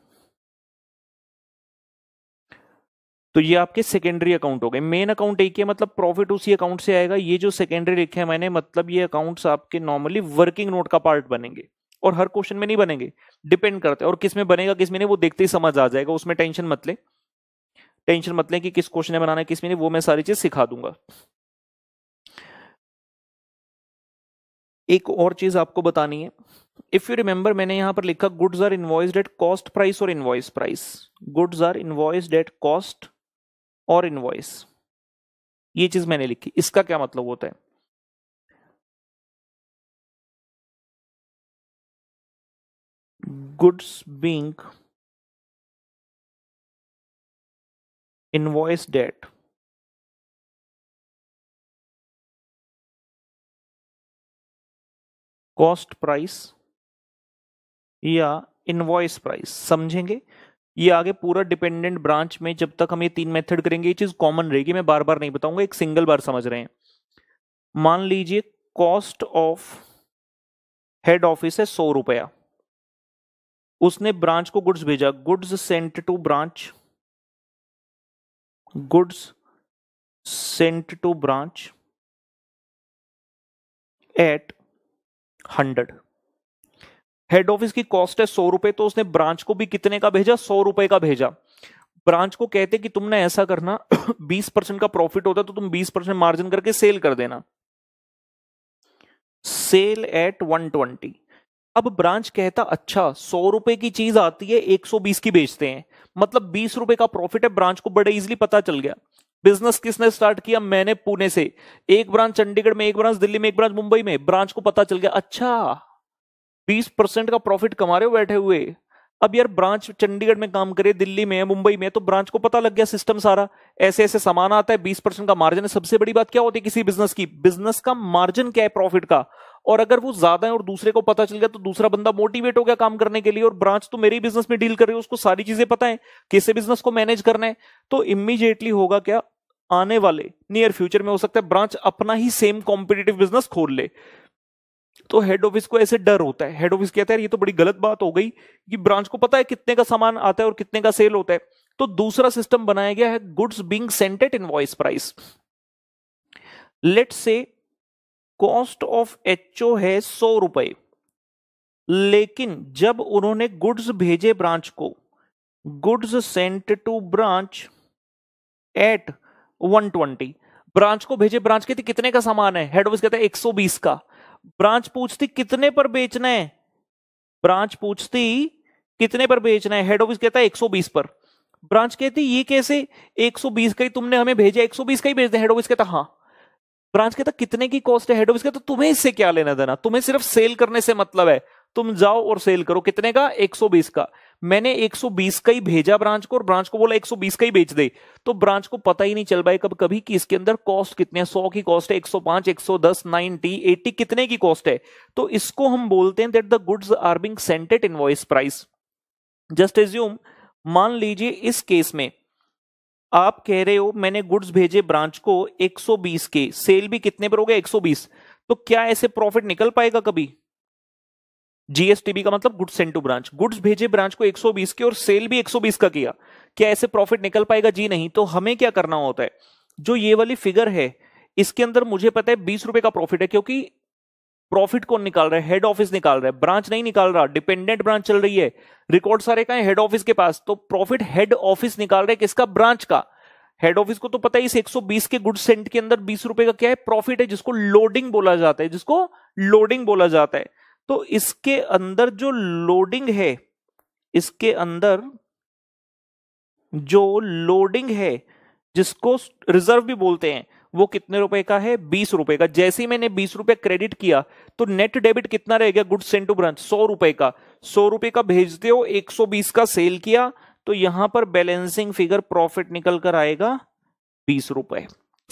तो ये आपके सेकेंडरी अकाउंट हो गए मेन अकाउंट एक है मतलब प्रॉफिट उसी अकाउंट से आएगा ये जो सेकेंडरी लिखे हैं मैंने मतलब ये अकाउंट्स आपके नॉर्मली वर्किंग नोट का पार्ट बनेंगे और हर क्वेश्चन में नहीं बनेंगे डिपेंड करते हैं और किस में बनेगा किस में नहीं वो देखते ही समझ आ जाएगा उसमें टेंशन मतले टेंशन मतलब कि किस क्वेश्चन में बनाना है किस में नहीं वो मैं सारी चीज सिखा दूंगा एक और चीज आपको बतानी है इफ यू रिमेंबर मैंने यहां पर लिखा goods are invoiced at cost price और invoice price goods are invoiced at cost और इन्वॉइस ये चीज मैंने लिखी इसका क्या मतलब होता है goods being invoiced at cost price या इनवॉइस प्राइस समझेंगे ये आगे पूरा डिपेंडेंट ब्रांच में जब तक हम ये तीन मेथड करेंगे ये चीज कॉमन रहेगी मैं बार बार नहीं बताऊंगा एक सिंगल बार समझ रहे हैं मान लीजिए कॉस्ट ऑफ हेड ऑफिस है सौ रुपया उसने ब्रांच को गुड्स भेजा goods sent to branch goods sent to branch at hundred head office की कॉस्ट है सौ रुपए तो उसने ब्रांच को भी कितने का भेजा सौ रुपए का भेजा ब्रांच को कहते कि तुमने ऐसा करना बीस परसेंट का प्रॉफिट होता तो तुम बीस परसेंट मार्जिन करके सेल कर देना सेल एट वन ट्वेंटी अब ब्रांच कहता अच्छा सौ रुपए की चीज आती है एक सौ बीस की बेचते हैं मतलब बीस रुपए का प्रॉफिट है ब्रांच को बड़े इजिली पता चल गया बिजनेस किसने स्टार्ट किया मैंने पुणे से एक ब्रांच चंडीगढ़ में एक ब्रांच दिल्ली में एक ब्रांच मुंबई में ब्रांच को पता चल गया अच्छा बीस परसेंट का प्रॉफिट कमा रहे हो बैठे हुए अब यार ब्रांच चंडीगढ़ में काम करे दिल्ली में मुंबई में तो ब्रांच को पता लग गया सिस्टम सारा ऐसे ऐसे सामान आता है बीस परसेंट का मार्जिन है सबसे बड़ी बात क्या होती है किसी बिजनेस की बिजनेस का मार्जिन क्या है प्रॉफिट का और अगर वो ज्यादा है और दूसरे को पता चल गया तो दूसरा बंदा मोटिवेट हो गया काम करने के लिए और ब्रांच तो मेरी बिजनेस में डील कर रही है उसको सारी चीजें पता है कैसे बिजनेस को मैनेज करना है तो इमीजिएटली होगा क्या आने वाले नियर फ्यूचर में हो सकता है ब्रांच अपना ही सेम कॉम्पिटेटिव बिजनेस खोल ले तो हेड ऑफिस को ऐसे डर होता है हेड ऑफिस कहता है ये तो बड़ी गलत बात हो गई कि ब्रांच को पता है कितने का सामान आता है और कितने का सेल होता है तो दूसरा सिस्टम बनाया गया है goods being sent at invoice price let's say cost of H O है सौ रुपए लेकिन जब उन्होंने गुड्स भेजे ब्रांच को goods sent to branch at one twenty branch को भेजे ब्रांच कहती कितने का सामान है हेड ऑफिस कहता है बीस का ब्रांच पूछती कितने पर बेचना है ब्रांच पूछती कितने पर बेचना है हेड ऑफिस कहता है एक सौ बीस पर ब्रांच कहती ये कैसे एक सौ बीस का ही तुमने हमें भेजा एक सौ बीस का ही भेज दे हेड ऑफिस कहता हाँ ब्रांच कहता कितने की कॉस्ट है हेड ऑफिस कहता तुम्हें इससे क्या लेना देना तुम्हें सिर्फ सेल करने से मतलब है तुम जाओ और सेल करो कितने का एक सौ बीस का मैंने 120 का ही भेजा ब्रांच को और ब्रांच को बोला 120 का ही बेच दे तो ब्रांच को पता ही नहीं चल पाए कब कभी कि इसके अंदर कॉस्ट कितने है सौ की कॉस्ट है 105 110 90 80 कितने की कॉस्ट है तो इसको हम बोलते हैं that the goods are being sent at invoice price just assume मान लीजिए इस केस में आप कह रहे हो मैंने गुड्स भेजे ब्रांच को 120 के सेल भी कितने पर हो गया 120 तो क्या ऐसे प्रॉफिट निकल पाएगा कभी जीएसटीबी का मतलब goods sent to branch goods भेजे ब्रांच को 120 के और सेल भी 120 का किया क्या ऐसे प्रॉफिट निकल पाएगा जी नहीं तो हमें क्या करना होता है जो ये वाली फिगर है इसके अंदर मुझे पता है बीस रुपए का प्रॉफिट है क्योंकि प्रॉफिट कौन निकाल रहा है हेड ऑफिस निकाल रहा है ब्रांच नहीं निकाल रहा डिपेंडेंट ब्रांच चल रही है रिकॉर्ड सारे का हेड ऑफिस के पास तो प्रॉफिट हेड ऑफिस निकाल रहा है किसका ब्रांच का हेड ऑफिस को तो पता है इस 120 के गुड सेंट के अंदर बीस रुपए का क्या है प्रॉफिट है जिसको लोडिंग बोला जाता है जिसको लोडिंग बोला जाता है तो इसके अंदर जो लोडिंग है इसके अंदर जो लोडिंग है जिसको रिजर्व भी बोलते हैं वो कितने रुपए का है बीस रुपए का जैसे ही मैंने बीस रुपए क्रेडिट किया तो नेट डेबिट कितना रह गया गुड्स सेंट टू ब्रांच सौ रुपए का सौ रुपए का भेजते हो एक सौ बीस का सेल किया तो यहां पर बैलेंसिंग फिगर प्रॉफिट निकल कर आएगा बीस रुपए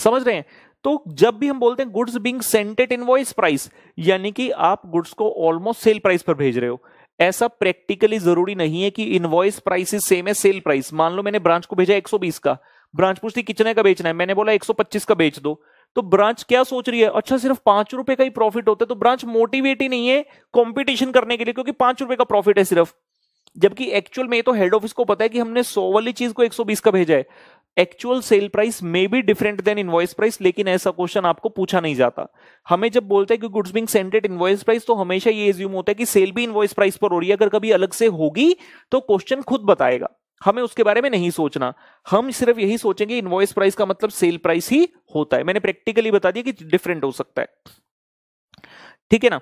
समझ रहे हैं तो जब भी हम बोलते हैं goods being sent at invoice price यानी कि आप गुड्स को ऑलमोस्ट सेल प्राइस पर भेज रहे हो ऐसा प्रैक्टिकली जरूरी नहीं है कि इनवॉइस प्राइस इज सेम है सेल प्राइस मान लो मैंने ब्रांच को भेजा 120 का ब्रांच पूछती कितने का बेचना है मैंने बोला 125 का बेच दो तो ब्रांच क्या सोच रही है अच्छा सिर्फ पांच रुपए का ही प्रॉफिट होता है तो ब्रांच मोटिवेट ही नहीं है कॉम्पिटिशन करने के लिए क्योंकि पांच रुपए का प्रॉफिट है सिर्फ जबकि एक्चुअल में ये तो हेड ऑफिस को पता है कि हमने सौ वाली चीज को 120 का भेजा है actual sale price may be different than invoice price लेकिन ऐसा क्वेश्चन आपको पूछा नहीं जाता हमें जब बोलते हैं कि goods being sent at invoice price तो हमेशा ये एज्यूम होता है कि सेल भी इनवॉइस प्राइस पर हो रही है अगर कभी अलग से होगी तो क्वेश्चन खुद बताएगा हमें उसके बारे में नहीं सोचना हम सिर्फ यही सोचेंगे इनवॉइस प्राइस का मतलब सेल प्राइस ही होता है मैंने प्रैक्टिकली बता दिया कि डिफरेंट हो सकता है ठीक है ना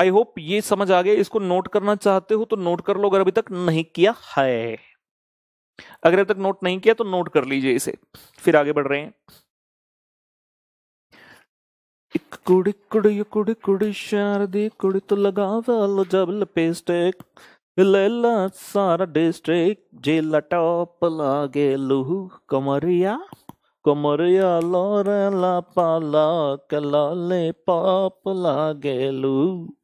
आई होप ये समझ आ गया इसको नोट करना चाहते हो तो नोट कर लो अगर अभी तक नहीं किया है अगर अब तक नोट नहीं किया तो नोट कर लीजिए इसे फिर आगे बढ़ रहे हैं एक कुड़ी कुड़ी कुड़ी कुड़ी शारदी कुड़ी तो लगा वालो जबल पेस्टेक लेला सारा डिस्ट्रिक्ट जेला टॉप लागे लुहु कमरिया कमरिया लोरेला पाला कलाले पाप लागे लुहु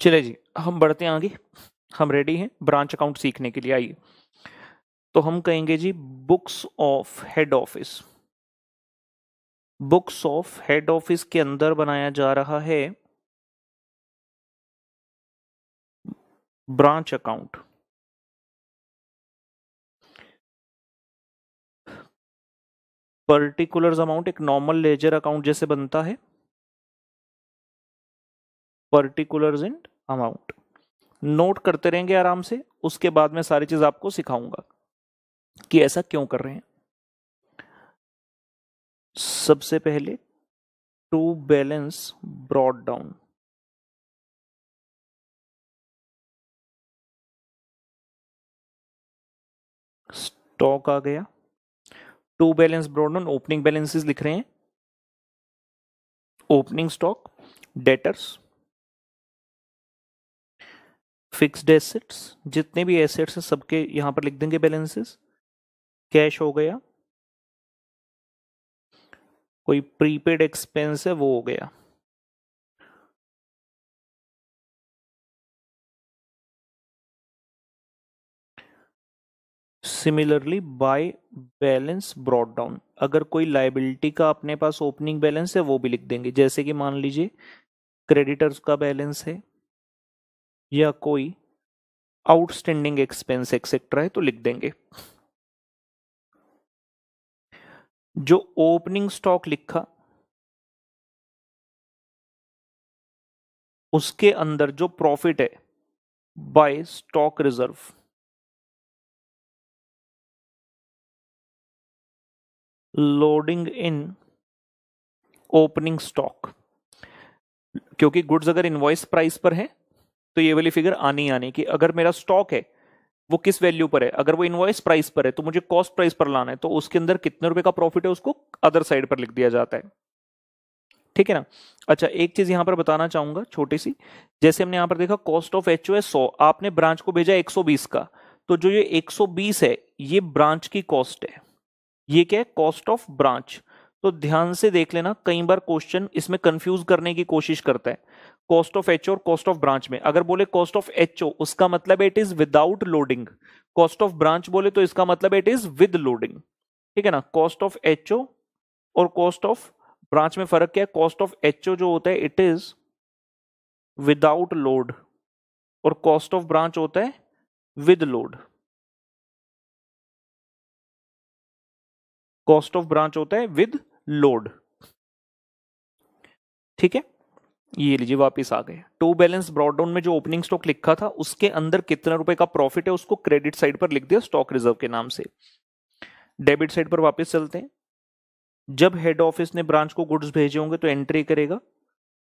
चले जी हम बढ़ते हैं आगे हम रेडी हैं ब्रांच अकाउंट सीखने के लिए आइए तो हम कहेंगे जी books of head office books of head office के अंदर बनाया जा रहा है ब्रांच अकाउंट पर्टिकुलर अमाउंट एक नॉर्मल लेजर अकाउंट जैसे बनता है पर्टिकुलर्स इन अमाउंट नोट करते रहेंगे आराम से उसके बाद में सारी चीज आपको सिखाऊंगा कि ऐसा क्यों कर रहे हैं सबसे पहले to balance brought down stock आ गया to balance brought down opening balances लिख रहे हैं opening stock debtors fixed assets जितने भी एसेट्स हैं सबके यहाँ पर लिख देंगे बैलेंसेस कैश हो गया कोई प्रीपेड एक्सपेंस है वो हो गया similarly by balance brought down अगर कोई लाइबिलिटी का अपने पास ओपनिंग बैलेंस है वो भी लिख देंगे जैसे कि मान लीजिए क्रेडिटर्स का बैलेंस है या कोई आउटस्टैंडिंग एक्सपेंस एक्सेट्रा है तो लिख देंगे जो ओपनिंग स्टॉक लिखा उसके अंदर जो प्रॉफिट है by stock reserve loading in opening stock क्योंकि गुड्स अगर इनवॉइस प्राइस पर है तो ये वाली फिगर आनी आनी कि अगर मेरा स्टॉक है वो किस वैल्यू पर है अगर वो इनवॉइस प्राइस पर है तो मुझे कॉस्ट प्राइस पर लाना है तो उसके अंदर कितने रुपए का प्रॉफिट है उसको अदर साइड पर लिख दिया जाता है ठीक है ना अच्छा एक चीज यहां पर बताना चाहूंगा छोटी सी जैसे हमने यहां पर देखा कॉस्ट ऑफ एच एस सौ आपने ब्रांच को भेजा 120 का तो जो ये 120 है ये ब्रांच की कॉस्ट है ये क्या है कॉस्ट ऑफ ब्रांच तो ध्यान से देख लेना कई बार क्वेश्चन इसमें कंफ्यूज करने की कोशिश करता है कॉस्ट ऑफ एच और कॉस्ट ऑफ ब्रांच में अगर बोले कॉस्ट ऑफ एच उसका मतलब it is without loading cost of branch बोले तो इसका मतलब इट इज विद लोडिंग ठीक है ना कॉस्ट ऑफ एच और कॉस्ट ऑफ ब्रांच में फर्क क्या है कॉस्ट ऑफ एच जो होता है इट इज विदाउट लोड और कॉस्ट ऑफ ब्रांच होता है with load cost of branch होता है विद लोड ठीक है ये लीजिए वापस आ गए टू बैलेंस ब्रॉडडाउन में जो ओपनिंग स्टॉक लिखा था उसके अंदर कितना रुपए का प्रॉफिट है उसको क्रेडिट साइड पर लिख दिया स्टॉक रिजर्व के नाम से डेबिट साइड पर वापस चलते हैं जब हेड ऑफिस ने ब्रांच को गुड्स भेजे होंगे तो एंट्री करेगा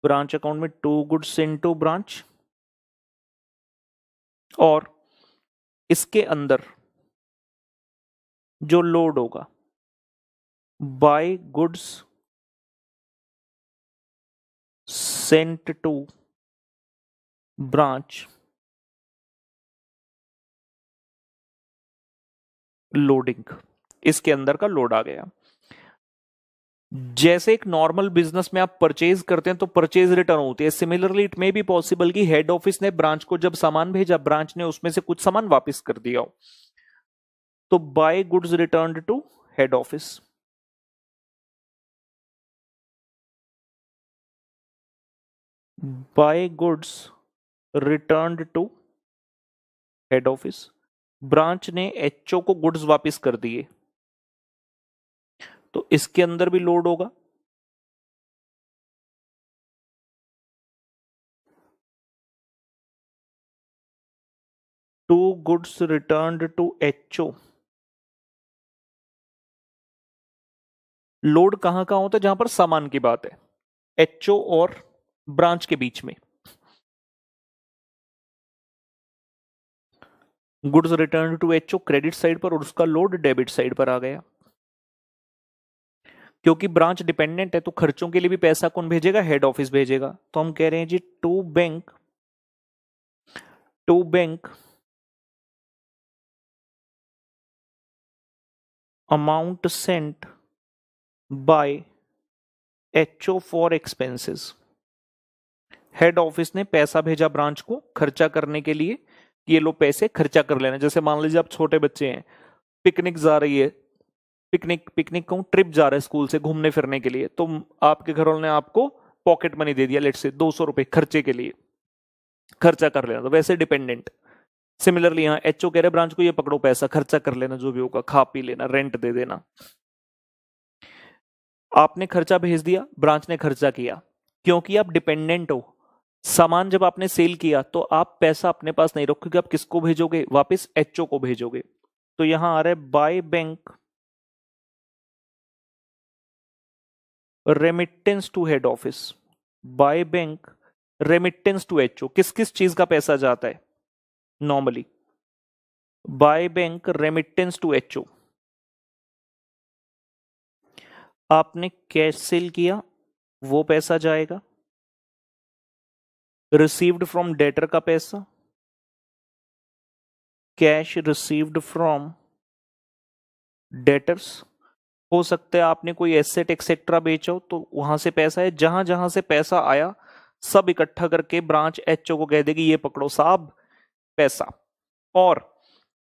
ब्रांच अकाउंट में to goods in to branch और इसके अंदर जो लोड होगा by goods sent to branch loading इसके अंदर का लोड आ गया जैसे एक नॉर्मल बिजनेस में आप परचेज करते हैं तो परचेज रिटर्न होती है similarly it may be possible कि हेड ऑफिस ने ब्रांच को जब सामान भेजा ब्रांच ने उसमें से कुछ सामान वापस कर दिया हो तो by goods return to head office buy goods returned to head office branch ने एचओ को गुड्स वापस कर दिए तो इसके अंदर भी लोड होगा to goods return to HO load कहां कहां होता है जहां पर सामान की बात है एचओ और ब्रांच के बीच में goods return to O credit side पर और उसका लोड डेबिट साइड पर आ गया क्योंकि ब्रांच डिपेंडेंट है तो खर्चों के लिए भी पैसा कौन भेजेगा हेड ऑफिस भेजेगा तो हम कह रहे हैं जी to bank to bank amount sent by HO for expenses head office ने पैसा भेजा ब्रांच को खर्चा करने के लिए ये लोग पैसे खर्चा कर लेना जैसे मान लीजिए आप छोटे बच्चे हैं पिकनिक जा रही है पिकनिक पिकनिक कहूँ ट्रिप जा रहा है स्कूल से घूमने फिरने के लिए तो आपके घर वालों ने आपको पॉकेट मनी दे दिया लेट से दो सौ रुपये खर्चे के लिए खर्चा कर लेना तो वैसे डिपेंडेंट सिमिलरली यहाँ एच ओ कह रहे ब्रांच को ये पकड़ो पैसा खर्चा कर लेना जो भी होगा खा पी लेना रेंट दे देना आपने खर्चा भेज दिया ब्रांच ने खर्चा किया क्योंकि आप डिपेंडेंट हो सामान जब आपने सेल किया तो आप पैसा अपने पास नहीं रखोगे आप किसको भेजोगे वापस एचओ को भेजोगे तो यहां आ रहा है by bank remittance to head office by bank remittance to HO किस किस चीज का पैसा जाता है normally by bank remittance to HO आपने कैश सेल किया वो पैसा जाएगा रिसीव्ड फ्रॉम डेटर का पैसा कैश रिसीव्ड फ्रॉम डेटर्स हो सकता है आपने कोई एसेट एक्सेट्रा बेचा हो तो वहां से पैसा है जहां जहां से पैसा आया सब इकट्ठा करके ब्रांच एचओ को कह देगी ये पकड़ो साहब पैसा और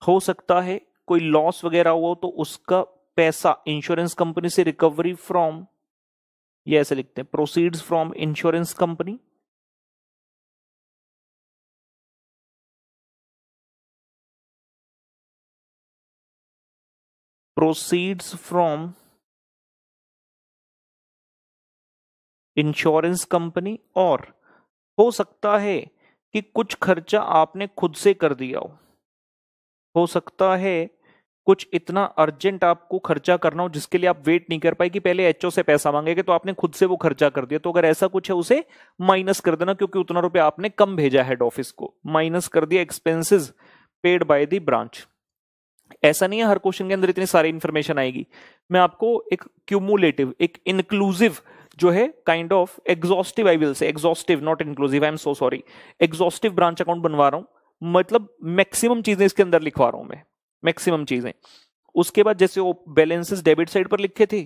हो सकता है कोई लॉस वगैरह हुआ तो उसका पैसा इंश्योरेंस कंपनी से रिकवरी फ्रॉम ये ऐसे लिखते हैं proceeds from insurance company proceeds from insurance company और हो सकता है कि कुछ खर्चा आपने खुद से कर दिया हो हो सकता है कुछ इतना अर्जेंट आपको खर्चा करना हो जिसके लिए आप वेट नहीं कर पाए कि पहले एचओ से पैसा मांगेंगे तो आपने खुद से वो खर्चा कर दिया तो अगर ऐसा कुछ है उसे माइनस कर देना क्योंकि उतना रुपया आपने कम भेजा हेड ऑफिस को माइनस कर दिया expenses paid by the branch ऐसा नहीं है हर क्वेश्चन के अंदर इतनी सारी इंफॉर्मेशन आएगी मैं आपको एक क्यूमुलेटिव एक इंक्लूसिव जो है kind of exhaustive I will say exhaustive not inclusive I am so sorry exhaustive branch account बनवा रहा हूं मतलब मैक्सिमम चीजें इसके अंदर लिखवा रहा हूं मैं मैक्सिमम चीजें उसके बाद जैसे वो बैलेंसेस डेबिट साइड पर लिखे थे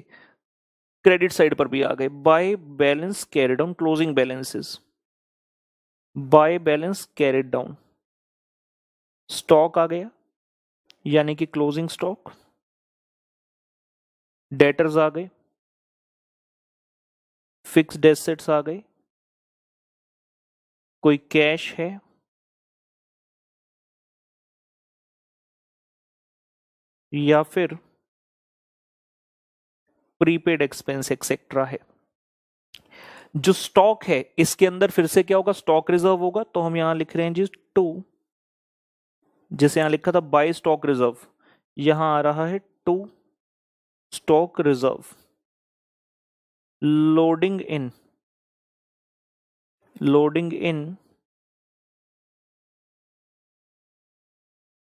क्रेडिट साइड पर भी आ गए by balance carried down closing balances by balance carried down stock आ गया यानी कि क्लोजिंग स्टॉक डेटर्स आ गए फिक्स्ड एसेट्स आ गए कोई कैश है या फिर प्रीपेड एक्सपेंस एक्सेट्रा है जो स्टॉक है इसके अंदर फिर से क्या होगा स्टॉक रिजर्व होगा तो हम यहां लिख रहे हैं जी टू जैसे यहां लिखा था बाई स्टॉक रिजर्व यहां आ रहा है to stock reserve loading in loading in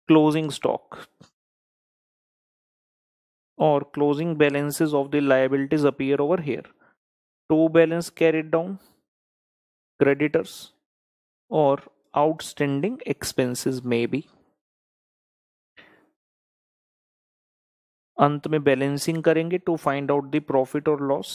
closing stock और closing balances of the liabilities appear over here to balance carried down creditors और आउटस्टैंडिंग एक्सपेंसेस में भी अंत में बैलेंसिंग करेंगे to find out the profit और लॉस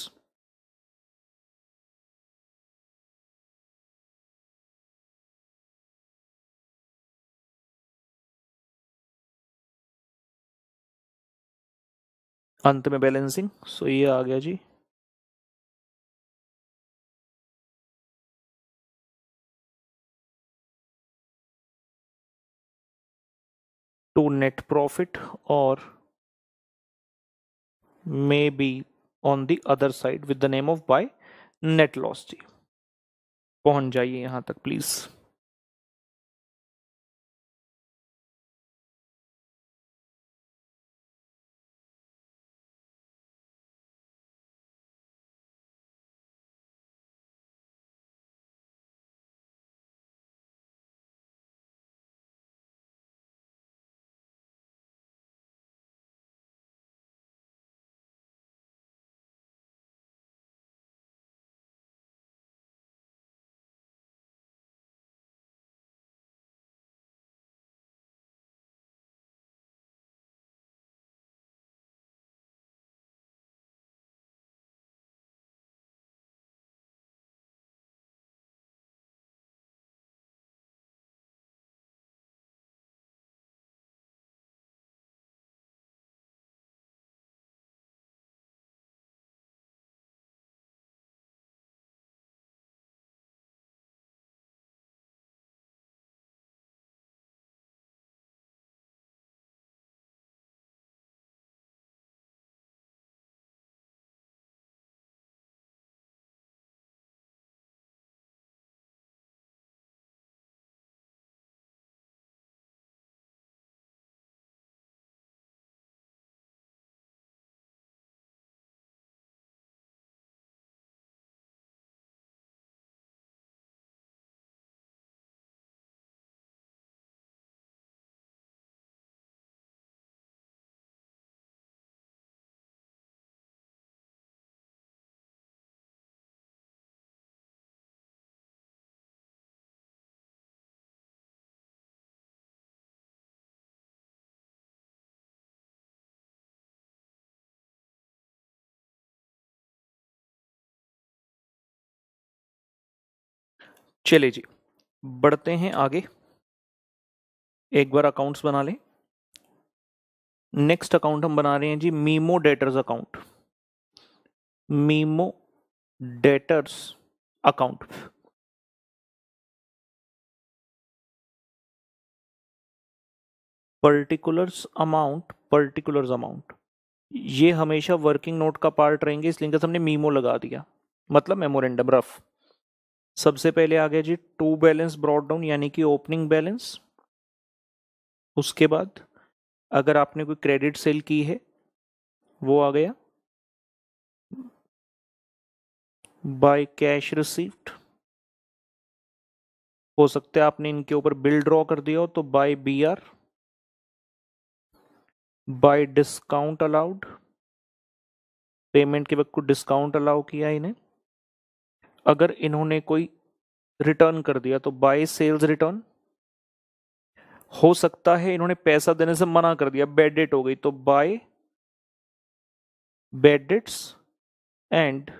अंत में बैलेंसिंग सो ये आ गया जी टू नेट प्रॉफिट और may be on the other side with the name of by net loss जी pahunch jaiye yahan tak please चले जी बढ़ते हैं आगे एक बार अकाउंट्स बना लें नेक्स्ट अकाउंट हम बना रहे हैं जी memo debtors account memo debtors account particulars amount particulars amount ये हमेशा वर्किंग नोट का पार्ट रहेंगे इसलिए हमने मीमो लगा दिया मतलब मेमोरेंडम रफ सबसे पहले आ गया जी टू बैलेंस ब्रॉड डाउन यानी कि ओपनिंग बैलेंस उसके बाद अगर आपने कोई क्रेडिट सेल की है वो आ गया बाय कैश रिसीव्ड हो सकता है आपने इनके ऊपर बिल ड्रॉ कर दिया हो तो by B R by discount allowed payment के वक्त कुछ डिस्काउंट अलाउ किया इन्हें अगर इन्होंने कोई रिटर्न कर दिया तो बाय सेल्स रिटर्न हो सकता है इन्होंने पैसा देने से मना कर दिया बैड डेट हो गई तो by bad debts and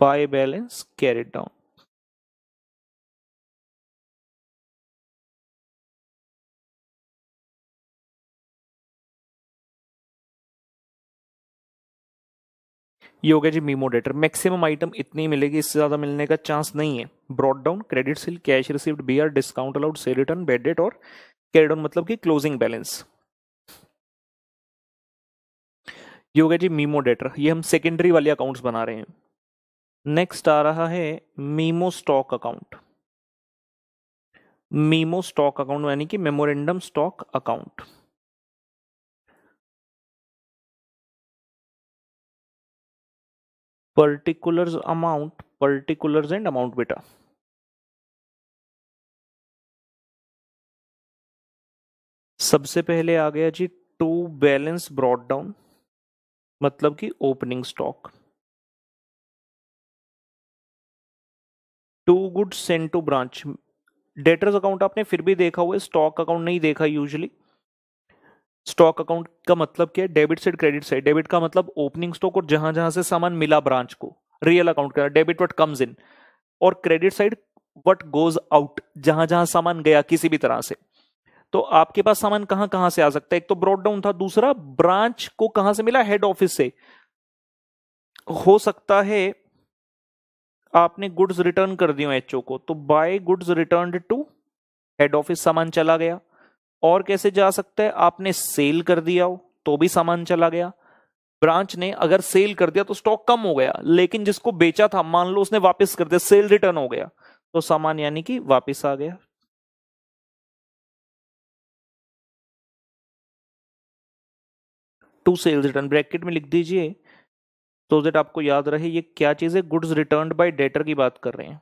by balance carried down ये हो गया जी मीमोडेटर मैक्सिमम आइटम इतनी मिलेगी इससे ज़्यादा मिलने का चांस नहीं है brought down credit sale cash received BR discount allowed से रिटर्न बेड डेट और कैरिड मतलब कि क्लोजिंग बैलेंस ये हो गया जी मीमोडेटर ये हम सेकेंडरी वाले अकाउंट्स बना रहे हैं नेक्स्ट आ रहा है memo stock account memo stock account यानी कि memorandum stock account particular amount particular and amount बेटा सबसे पहले आ गया जी टू बैलेंस ब्रॉड डाउन मतलब कि opening stock to good send to branch debtors account आपने फिर भी देखा हुआ है स्टॉक अकाउंट नहीं देखा यूजली स्टॉक अकाउंट का मतलब क्या है debit side credit side debit का मतलब ओपनिंग स्टॉक और जहां जहां से सामान मिला ब्रांच को रियल अकाउंट का डेबिट वट कम्स इन और credit side what goes out जहां जहां सामान गया किसी भी तरह से तो आपके पास सामान कहां कहां से आ सकता है एक तो ब्रॉड डाउन था दूसरा ब्रांच को कहां से मिला हेड ऑफिस से हो सकता है आपने गुड्स रिटर्न कर दिए एचओ को तो by goods return to head office सामान चला गया और कैसे जा सकता है आपने सेल कर दिया हो तो भी सामान चला गया ब्रांच ने अगर सेल कर दिया तो स्टॉक कम हो गया लेकिन जिसको बेचा था मान लो उसने वापस कर दिया सेल रिटर्न हो गया तो सामान यानी कि वापस आ गया टू सेल्स रिटर्न ब्रैकेट में लिख दीजिए तो दैट आपको याद रहे ये क्या चीज़ है गुड्स रिटर्न बाय डेटर की बात कर रहे हैं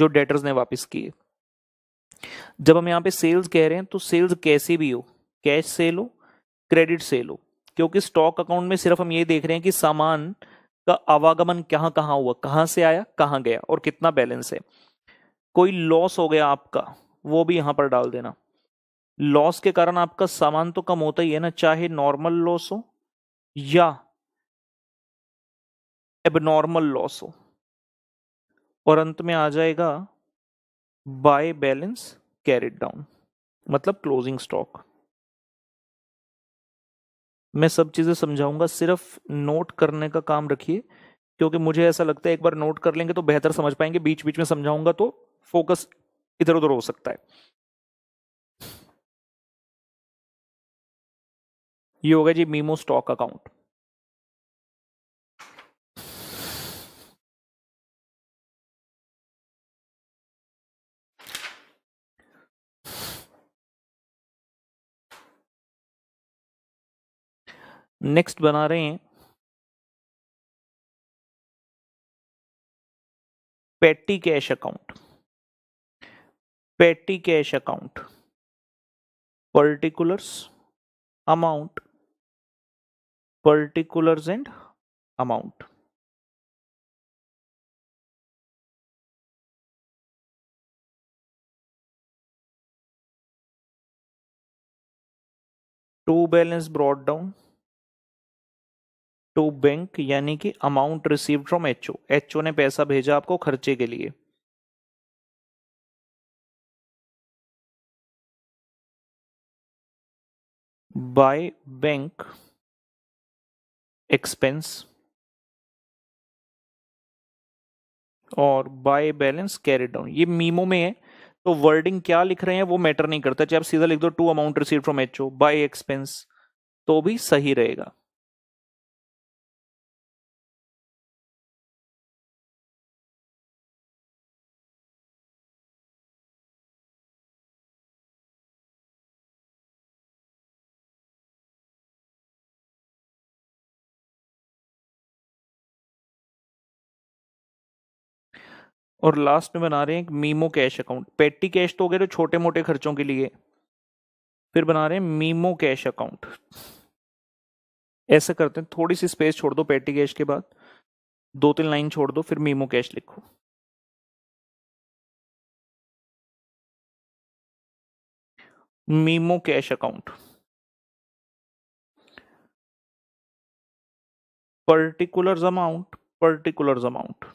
जो डेटर्स ने वापस किए जब हम यहाँ पे सेल्स कह रहे हैं तो सेल्स कैसे भी हो कैश सेल हो क्रेडिट सेल हो क्योंकि स्टॉक अकाउंट में सिर्फ हम ये देख रहे हैं कि सामान का आवागमन कहाँ कहाँ हुआ कहाँ से आया कहाँ गया और कितना बैलेंस है कोई लॉस हो गया आपका वो भी यहाँ पर डाल देना लॉस के कारण आपका सामान तो कम होता ही है ना चाहे नॉर्मल लॉस हो या एबनॉर्मल लॉस हो और अंत में आ जाएगा बाय बैलेंस कैरिड डाउन मतलब क्लोजिंग स्टॉक मैं सब चीजें समझाऊंगा सिर्फ नोट करने का काम रखिए क्योंकि मुझे ऐसा लगता है एक बार नोट कर लेंगे तो बेहतर समझ पाएंगे बीच बीच में समझाऊंगा तो फोकस इधर उधर हो सकता है ये होगा जी मीमो स्टॉक अकाउंट नेक्स्ट बना रहे हैं petty cash account petty cash account particulars amount particulars and amount to balance brought down to bank यानी कि amount receive from H O H O ने पैसा भेजा आपको खर्चे के लिए बाय बैंक एक्सपेंस और बाय बैलेंस कैरी डाउन ये मीमो में है तो वर्डिंग क्या लिख रहे हैं वो मैटर नहीं करता चाहे आप सीधा लिख दो to amount receive from H O by expense तो भी सही रहेगा और लास्ट में बना रहे हैं एक memo cash account petty cash तो हो गया जो छोटे मोटे खर्चों के लिए फिर बना रहे हैं मीमो कैश अकाउंट ऐसा करते हैं थोड़ी सी स्पेस छोड़ दो पेटी कैश के बाद दो तीन लाइन छोड़ दो फिर मीमो कैश लिखो memo cash account particulars amount particulars amount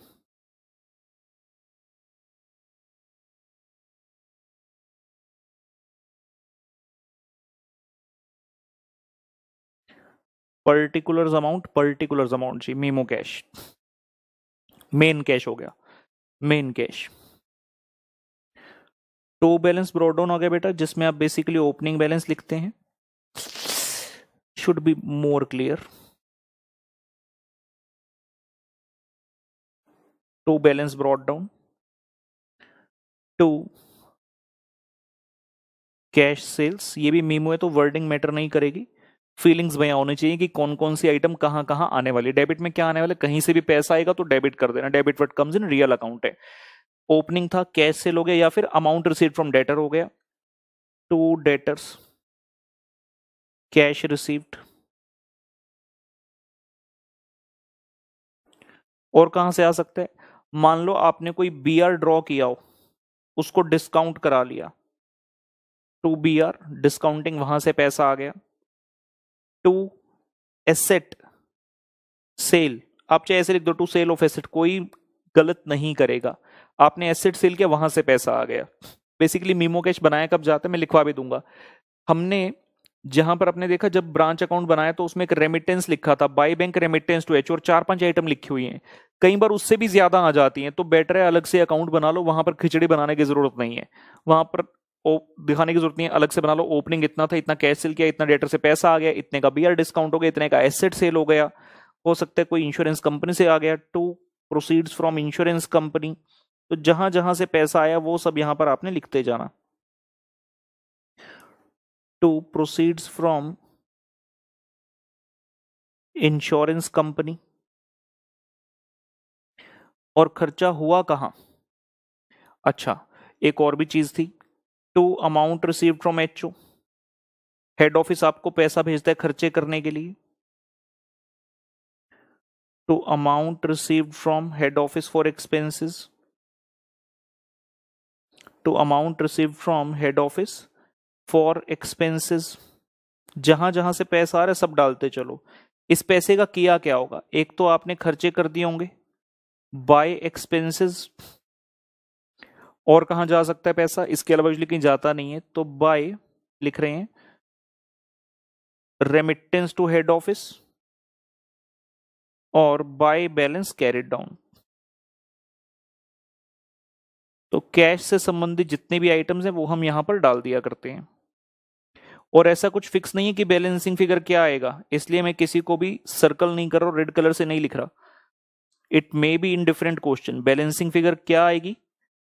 particulars amount particulars amount जी मीमो कैश मेन कैश हो गया मेन कैश टू तो बैलेंस ब्रॉडडाउन हो गया बेटा जिसमें आप बेसिकली ओपनिंग बैलेंस लिखते हैं should be more clear to balance brought down to cash sales ये भी मीमो है तो वर्डिंग मैटर नहीं करेगी फीलिंग्स भैया होनी चाहिए कि कौन कौन सी आइटम कहाँ कहाँ आने वाली है डेबिट में क्या आने वाले कहीं से भी पैसा आएगा तो डेबिट कर देना debit what comes in real account है ओपनिंग था कैश सेल हो गया या फिर अमाउंट रिसीव फ्रॉम डेटर हो गया टू डेटर्स कैश रिसीव्ड और कहां से आ सकते हैं मान लो आपने कोई बी आर ड्रॉ किया हो उसको डिस्काउंट करा लिया टू बी आर डिस्काउंटिंग वहां से पैसा आ गया टू एसेट सेल आप चाहे ऐसे लिख दो टू सेल ऑफ एसेट कोई गलत नहीं करेगा आपने एसेट सेल किया वहां से पैसा आ गया बेसिकली मीमो कैश बनाया कब जाता है मैं लिखवा भी दूंगा हमने जहां पर आपने देखा जब ब्रांच अकाउंट बनाया तो उसमें एक रेमिटेंस लिखा था by bank remittance to H और चार पांच आइटम लिखी हुई हैं कई बार उससे भी ज्यादा आ जाती हैं तो बेटर है अलग से अकाउंट बना लो वहां पर खिचड़ी बनाने की जरूरत नहीं है वहां पर दिखाने की जरूरत नहीं है अलग से बना लो ओपनिंग इतना था इतना कैश सेल किया इतना डेटर से पैसा आ गया इतने का बीआर डिस्काउंट हो गया इतने का एसेट सेल हो गया हो सकता है कोई इंश्योरेंस कंपनी से आ गया to proceeds from insurance company तो जहां जहां से पैसा आया वो सब यहां पर आपने लिखते जाना to proceeds from insurance company और खर्चा हुआ कहां अच्छा एक और भी चीज थी to amount receive from H head office आपको पैसा भेजता है खर्चे करने के लिए to amount receive from head office for expenses to amount receive from head office for expenses जहां जहां से पैसा आ रहा है सब डालते चलो इस पैसे का किया क्या होगा एक तो आपने खर्चे कर दिए होंगे बाय एक्सपेंसेस और कहाँ जा सकता है पैसा इसके अलावा यूजली कहीं जाता नहीं है तो बाय लिख रहे हैं रेमिटेंस टू हेड ऑफिस और बाय बैलेंस कैरिड डाउन तो कैश से संबंधित जितने भी आइटम्स हैं वो हम यहां पर डाल दिया करते हैं और ऐसा कुछ फिक्स नहीं है कि बैलेंसिंग फिगर क्या आएगा इसलिए मैं किसी को भी सर्कल नहीं कर रहा रेड कलर से नहीं लिख रहा it may be in different question balancing figure क्या आएगी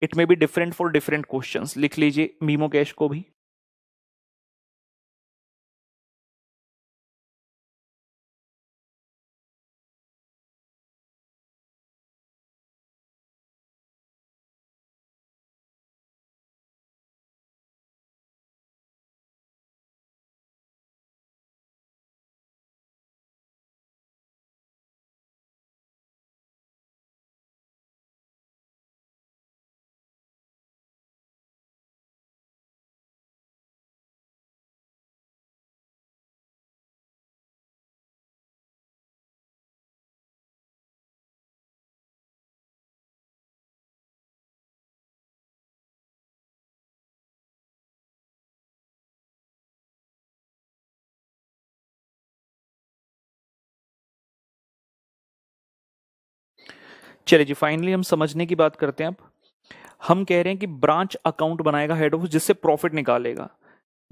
it may be different for different question लिख लीजिए मीमो कैश को भी चलिए जी फाइनली हम समझने की बात करते हैं अब हम कह रहे हैं कि ब्रांच अकाउंट बनाएगा हेड ऑफिस जिससे प्रॉफिट निकालेगा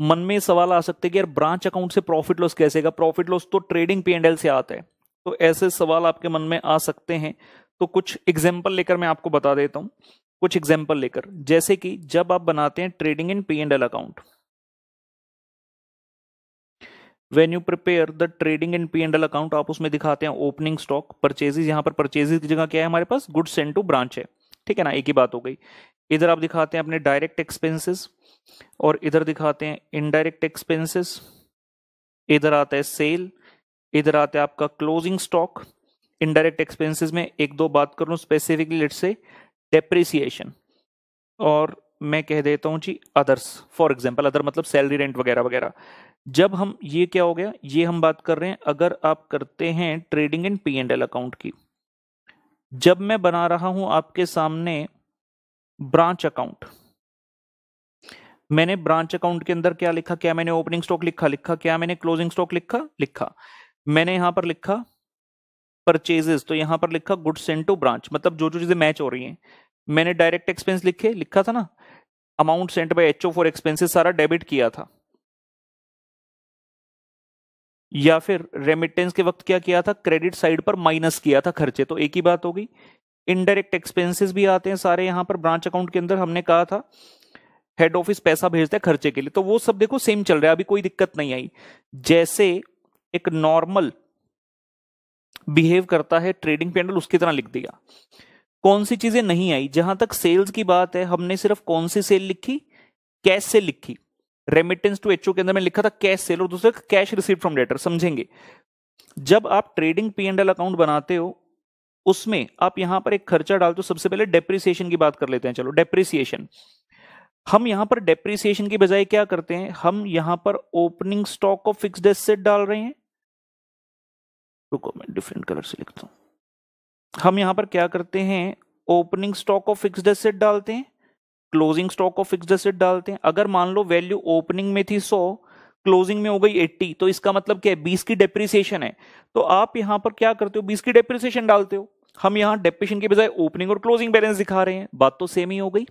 मन में सवाल आ सकते हैं कि यार ब्रांच अकाउंट से प्रॉफिट लॉस कैसे का प्रॉफिट लॉस तो ट्रेडिंग पी एंड एल से आता है तो ऐसे सवाल आपके मन में आ सकते हैं तो कुछ एग्जाम्पल लेकर मैं आपको बता देता हूँ कुछ एग्जाम्पल लेकर जैसे कि जब आप बनाते हैं trading in P and L account when you prepare the trading and P and L account आप उसमें दिखाते हैं ओपनिंग स्टॉक परचेजेज यहाँ पर परचेजेज की जगह क्या है हमारे पास गुड सेंड टू ब्रांच है ठीक है ना एक ही बात हो गई इधर आप दिखाते हैं अपने डायरेक्ट एक्सपेंसेस और इधर दिखाते हैं इनडायरेक्ट एक्सपेंसेस इधर आता है सेल इधर आता है आपका क्लोजिंग स्टॉक इनडायरेक्ट एक्सपेंसेस में एक दो बात कर लूँ स्पेसिफिकली लेट से डेप्रिसिएशन और मैं कह देता हूँ जी अदर्स फॉर एग्जाम्पल अदर मतलब सैलरी रेंट वगैरह वगैरह जब हम ये क्या हो गया ये हम बात कर रहे हैं अगर आप करते हैं trading and P and L account की जब मैं बना रहा हूं आपके सामने ब्रांच अकाउंट मैंने ब्रांच अकाउंट के अंदर क्या लिखा क्या मैंने ओपनिंग स्टॉक लिखा लिखा क्या मैंने क्लोजिंग स्टॉक लिखा लिखा मैंने यहां पर लिखा परचेजेस तो यहां पर लिखा गुड्स एंड टू ब्रांच मतलब जो जो चीजें मैच हो रही हैं मैंने डायरेक्ट एक्सपेंस लिखे लिखा था ना amount sent by H O for expenses सारा डेबिट किया था या फिर रेमिटेंस के वक्त क्या किया था क्रेडिट साइड पर माइनस किया था खर्चे तो एक ही बात हो गई इनडायरेक्ट एक्सपेंसेस भी आते हैं सारे यहां पर ब्रांच अकाउंट के अंदर हमने कहा था हेड ऑफिस पैसा भेजता है खर्चे के लिए तो वो सब देखो सेम चल रहा है अभी कोई दिक्कत नहीं आई जैसे एक नॉर्मल बिहेव करता है ट्रेडिंग पेंडल उसकी तरह लिख दिया कौन सी चीजें नहीं आई जहां तक सेल्स की बात है हमने सिर्फ कौन सी सेल लिखी कैश से लिखी रेमिटेंस टू एचओ के अंदर में लिखा था कैश सेल और दूसरा कैश रिसीव फ्रॉम डेटर समझेंगे जब आप trading P and L account बनाते हो उसमें आप यहां पर एक खर्चा डालते हो सबसे पहले डेप्रिसिएशन की बात कर लेते हैं चलो डेप्रिसिएशन हम यहां पर डेप्रिसिएशन की बजाय क्या करते हैं हम यहां पर opening stock of fixed asset डाल रहे हैं रुको मैं डिफरेंट कलर से लिखता हूं हम यहां पर क्या करते हैं opening stock of fixed asset डालते हैं closing stock of fixed asset डालते हैं अगर मान लो वैल्यू ओपनिंग में थी 100 क्लोजिंग में हो गई 80 तो इसका मतलब क्या है 20 की डेप्रिसिएशन है तो आप यहां पर क्या करते हो 20 की डेप्रिसिएशन डालते हो हम यहां डेप्रिसिएशन के बजाय ओपनिंग और क्लोजिंग बैलेंस दिखा रहे हैं बात तो सेम ही हो गई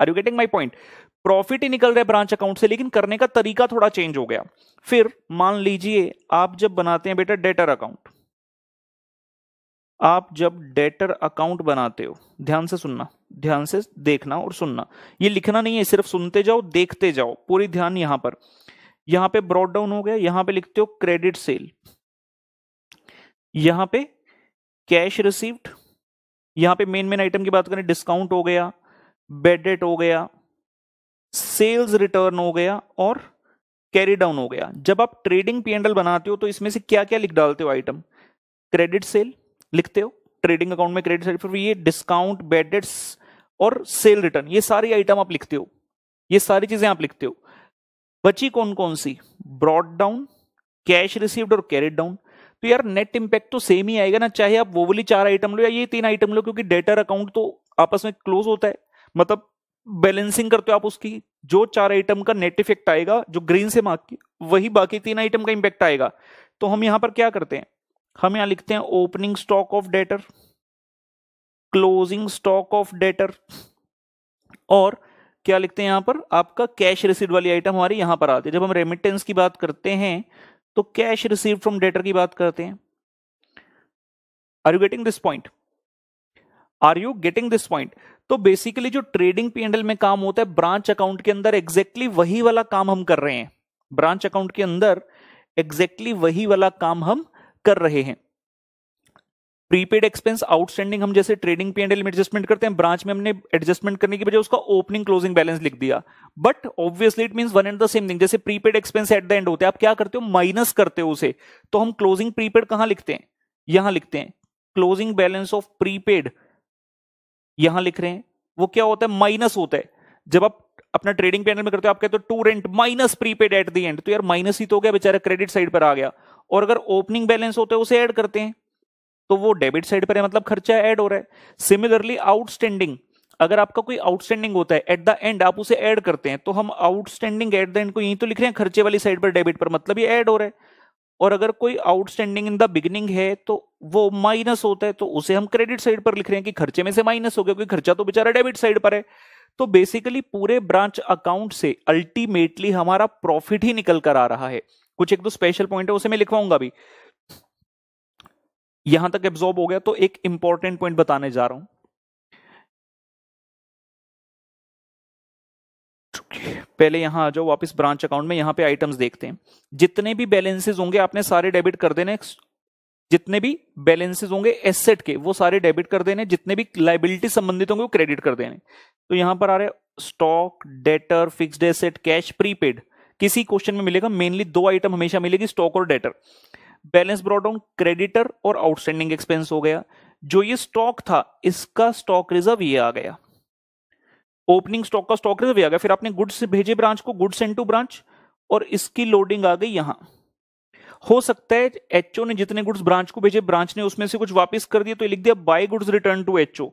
are you getting my point profit ही निकल रहा है ब्रांच अकाउंट से लेकिन करने का तरीका थोड़ा चेंज हो गया फिर मान लीजिए आप जब बनाते हैं बेटा डेटर अकाउंट आप जब डेटर अकाउंट बनाते हो ध्यान से सुनना ध्यान से देखना और सुनना ये लिखना नहीं है सिर्फ सुनते जाओ देखते जाओ पूरी ध्यान यहां पर यहां पे ब्रॉड डाउन हो गया यहां पे लिखते हो क्रेडिट सेल यहां पे कैश रिसीव्ड यहां पे मेन मेन आइटम की बात करें डिस्काउंट हो गया बेडेट हो गया सेल्स रिटर्न हो गया और कैरी डाउन हो गया जब आप ट्रेडिंग पी एंडल बनाते हो तो इसमें से क्या क्या लिख डालते हो आइटम क्रेडिट सेल लिखते हो ट्रेडिंग अकाउंट में क्रेडिट साइड ये डिस्काउंट बेडेट्स और सेल रिटर्न ये सारी आइटम आप लिखते हो ये सारी चीजें आप लिखते हो बची कौन कौन सी ब्रॉड डाउन कैश रिसीव्ड और कैरिड डाउन तो यार नेट इंपैक्ट तो सेम ही आएगा ना चाहे आप वो वाली चार आइटम लो या ये तीन आइटम लो क्योंकि डेटर अकाउंट तो आपस में क्लोज होता है मतलब बैलेंसिंग करते हो आप उसकी जो चार आइटम का नेट इफेक्ट आएगा जो ग्रीन से मार्क की वही बाकी तीन आइटम का इंपैक्ट आएगा तो हम यहां पर क्या करते हैं हम यहां लिखते हैं opening stock of debtor closing stock of debtor और क्या लिखते हैं यहां पर आपका कैश रिसीव वाली आइटम हमारी यहां पर आती है जब हम रेमिटेंस की बात करते हैं तो कैश रिसीव फ्रॉम डेटर की बात करते हैं are you getting this point are you getting this point तो बेसिकली जो ट्रेडिंग पीएनएल में काम होता है ब्रांच अकाउंट के अंदर एग्जैक्टली exactly वही वाला काम हम कर रहे हैं ब्रांच अकाउंट के अंदर एग्जैक्टली exactly वही वाला काम हम कर रहे हैं प्रीपेड एक्सपेंस आउटस्टैंडिंग हम जैसे ट्रेडिंग पी एंड एल में एडजस्टमेंट करते हैं ब्रांच में हमने एडजस्टमेंट करने की बजाय उसका ओपनिंग क्लोजिंग बैलेंस लिख दिया but obviously it means one and the same thing जैसे prepaid expense at the end होते हैं आप क्या करते हो माइनस करते हो उसे तो हम क्लोजिंग प्रीपेड कहां लिखते हैं यहां लिखते हैं क्लोजिंग बैलेंस ऑफ प्रीपेड यहां लिख रहे हैं वो क्या होता है माइनस होता है जब आप अपना ट्रेडिंग पैनल में करते हो आप कहते हो to rent minus prepaid at the end तो यार माइनस ही तो हो गया बेचारा क्रेडिट साइड पर आ गया और अगर ओपनिंग बैलेंस होता है उसे ऐड करते हैं तो वो डेबिट साइड पर है मतलब खर्चा ऐड हो रहा है सिमिलरली आउटस्टैंडिंग अगर आपका कोई आउटस्टैंडिंग होता है एट द एंड आप उसे ऐड करते हैं तो हम आउटस्टैंडिंग एट द एंड को यही तो लिख रहे हैं खर्चे वाली साइड पर डेबिट पर मतलब ये ऐड हो रहा है और अगर कोई आउटस्टैंडिंग इन द बिगिनिंग है तो वो माइनस होता है तो उसे हम क्रेडिट साइड पर लिख रहे हैं कि खर्चे में से माइनस हो गया क्योंकि खर्चा तो बेचारा डेबिट साइड पर है तो बेसिकली पूरे ब्रांच अकाउंट से अल्टीमेटली हमारा प्रॉफिट ही निकल कर आ रहा है कुछ एक दो स्पेशल पॉइंट है उसे मैं लिखवाऊंगा भी यहां तक एब्जॉर्ब हो गया तो एक इंपॉर्टेंट पॉइंट बताने जा रहा हूं पहले यहां आ जाओ वापस ब्रांच अकाउंट में यहां पे आइटम्स देखते हैं जितने भी बैलेंसेस होंगे आपने सारे डेबिट कर देने जितने भी बैलेंसेस होंगे एसेट के वो सारे डेबिट कर देने जितने भी लाइबिलिटी संबंधित होंगे वो क्रेडिट कर देने तो यहां पर आ रहे stock debtor fixed asset cash prepaid किसी क्वेश्चन में मिलेगा मेनली दो आइटम हमेशा मिलेगी स्टॉक और debtor balance brought down creditor और आउटस्टैंडिंग एक्सपेंस हो गया जो ये स्टॉक था इसका स्टॉक रिजर्व ये आ गया ओपनिंग स्टॉक का स्टॉक रिजर्व आ गया फिर आपने गुड्स भेजे ब्रांच को गुड्स एंड टू ब्रांच और इसकी लोडिंग आ गई यहां हो सकता है एचओ ने जितने गुड्स ब्रांच को भेजे ब्रांच ने उसमें से कुछ वापस कर दिया तो लिख दिया by goods return to H O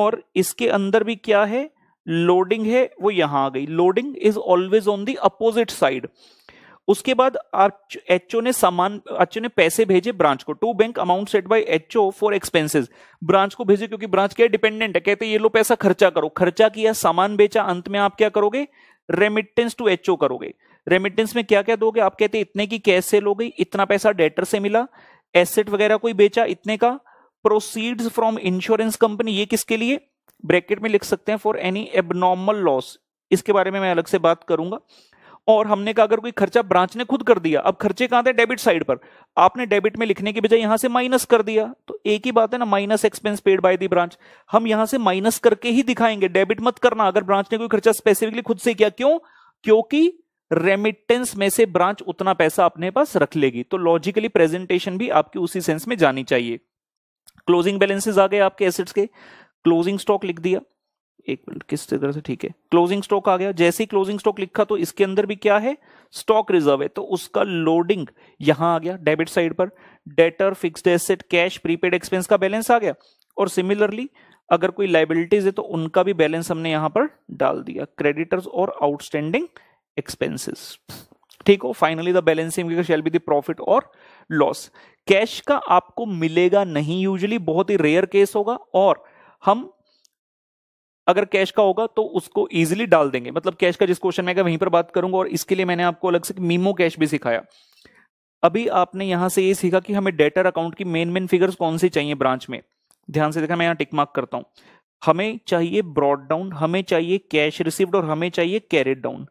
और इसके अंदर भी क्या है लोडिंग है वो यहां आ गई loading is always on the opposite side उसके बाद एचओ ने सामान एचओ ने पैसे भेजे ब्रांच को to bank amount sent by H O for expenses branch को भेजे क्योंकि ब्रांच क्या डिपेंडेंट है कहते ये लो पैसा खर्चा करो खर्चा किया सामान बेचा अंत में आप क्या करोगे रेमिटेंस टू ओ करोगे रेमिटेंस में क्या क्या दोगे आप कहते इतने की कैश सेल हो गई इतना पैसा डेटर से मिला एसेट वगैरह कोई बेचा इतने का प्रोसीड्स फ्रॉम इंश्योरेंस कंपनी ये किसके लिए ब्रैकेट में लिख सकते हैं फॉर एनी एबनॉर्मल लॉस इसके बारे में मैं अलग से बात करूंगा और हमने कहा अगर कोई खर्चा ब्रांच ने खुद कर दिया अब खर्चे कहां थे डेबिट साइड पर आपने डेबिट में लिखने की बजाय यहां से माइनस कर दिया तो एक ही बात है ना minus expense paid by the branch हम यहां से माइनस करके ही दिखाएंगे डेबिट मत करना अगर ब्रांच ने कोई खर्चा स्पेसिफिकली खुद से किया क्यों क्योंकि रेमिटेंस में से ब्रांच उतना पैसा अपने पास रख लेगी तो लॉजिकली प्रेजेंटेशन भी आपकी उसी सेंस में जानी चाहिए क्लोजिंग बैलेंसेज आ गए आपके एसेट्स के क्लोजिंग स्टॉक लिख दिया एक मिनट किस तरह से ठीक है क्लोजिंग स्टॉक आ गया जैसे ही क्लोजिंग स्टॉक लिखा तो इसके अंदर भी क्या है स्टॉक रिजर्व है तो उसका लोडिंग यहां आ गया डेबिट साइड पर debtor fixed asset cash prepaid expense का बैलेंस आ गया और सिमिलरली अगर कोई लाइबिलिटीज है तो उनका भी बैलेंस हमने यहां पर डाल दिया क्रेडिटर्स और आउटस्टैंडिंग एक्सपेंसिस ठीक हो finally the balancing shall be the profit और लॉस कैश का आपको मिलेगा नहीं यूजली बहुत ही रेयर केस होगा और हम अगर कैश का होगा तो उसको इजिली डाल देंगे मतलब कैश का जिस क्वेश्चन में वहीं पर बात करूंगा और इसके लिए मैंने आपको अलग से मीमो कैश भी सिखाया अभी आपने यहां से ये सीखा कि हमें डेटर अकाउंट की मेन मेन फिगर्स कौन सी चाहिए ब्रांच में ध्यान से देखा मैं यहाँ टिक मार्क करता हूं हमें चाहिए ब्रॉड डाउन हमें चाहिए कैश रिसिव्ड और हमें चाहिए कैरेट डाउन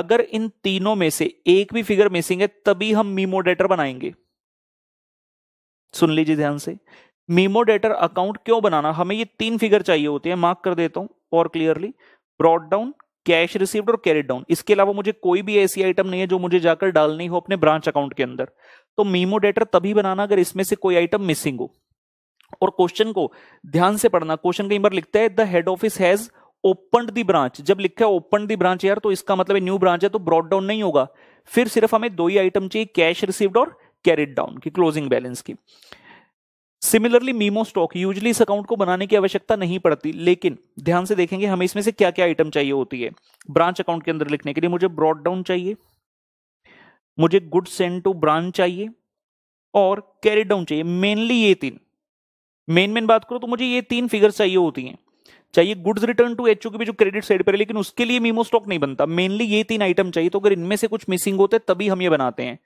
अगर इन तीनों में से एक भी फिगर मिसिंग है तभी हम मीमो डेटर बनाएंगे सुन लीजिए ध्यान से मीमो डेटर अकाउंट क्यों बनाना हमें ये तीन फिगर चाहिए होती है मार्क कर देता हूं और clearly brought down cash received और कैरिड डाउन इसके अलावा मुझे कोई भी ऐसी आइटम नहीं है जो मुझे जाकर डालनी हो अपने ब्रांच अकाउंट के अंदर तो मीमो डेटर तभी बनाना अगर इसमें से कोई आइटम मिसिंग हो और क्वेश्चन को ध्यान से पढ़ना क्वेश्चन कई बार लिखता है the head office has open the branch जब लिखा है ओपन दी ब्रांच यार तो इसका मतलब न्यू ब्रांच है तो ब्रॉड डाउन नहीं होगा फिर सिर्फ हमें दो ही आइटम चाहिए कैश रिसीव्ड और कैरिड डाउन की क्लोजिंग बैलेंस की सिमिलरली मीमो स्टॉक यूजली इस अकाउंट को बनाने की आवश्यकता नहीं पड़ती लेकिन ध्यान से देखेंगे हमें इसमें से क्या क्या आइटम चाहिए होती है ब्रांच अकाउंट के अंदर लिखने के लिए मुझे ब्रॉड डाउन चाहिए मुझे गुड सेंड टू ब्रांच चाहिए और कैरी डाउन चाहिए मेनली ये तीन मेन मेन बात करो तो मुझे ये तीन फिगर्स चाहिए होती हैं चाहिए गुड्स रिटर्न टू एचओ की भी जो क्रेडिट साइड पर है लेकिन उसके लिए मीमो स्टॉक नहीं बनता मेनली ये तीन आइटम चाहिए तो अगर इनमें से कुछ मिसिंग होते तभी हम ये बनाते हैं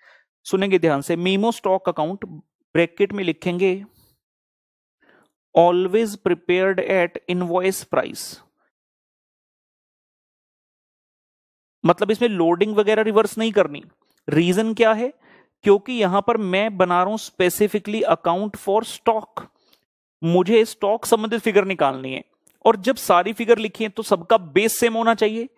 सुनेंगे ध्यान से मीमो स्टॉक अकाउंट ब्रैकेट में लिखेंगे Always prepared at invoice price. मतलब इसमें लोडिंग वगैरह रिवर्स नहीं करनी रीजन क्या है क्योंकि यहां पर मैं बना रहा हूं स्पेसिफिकली अकाउंट फॉर स्टॉक मुझे स्टॉक संबंधित फिगर निकालनी है और जब सारी फिगर लिखी है तो सबका बेस सेम होना चाहिए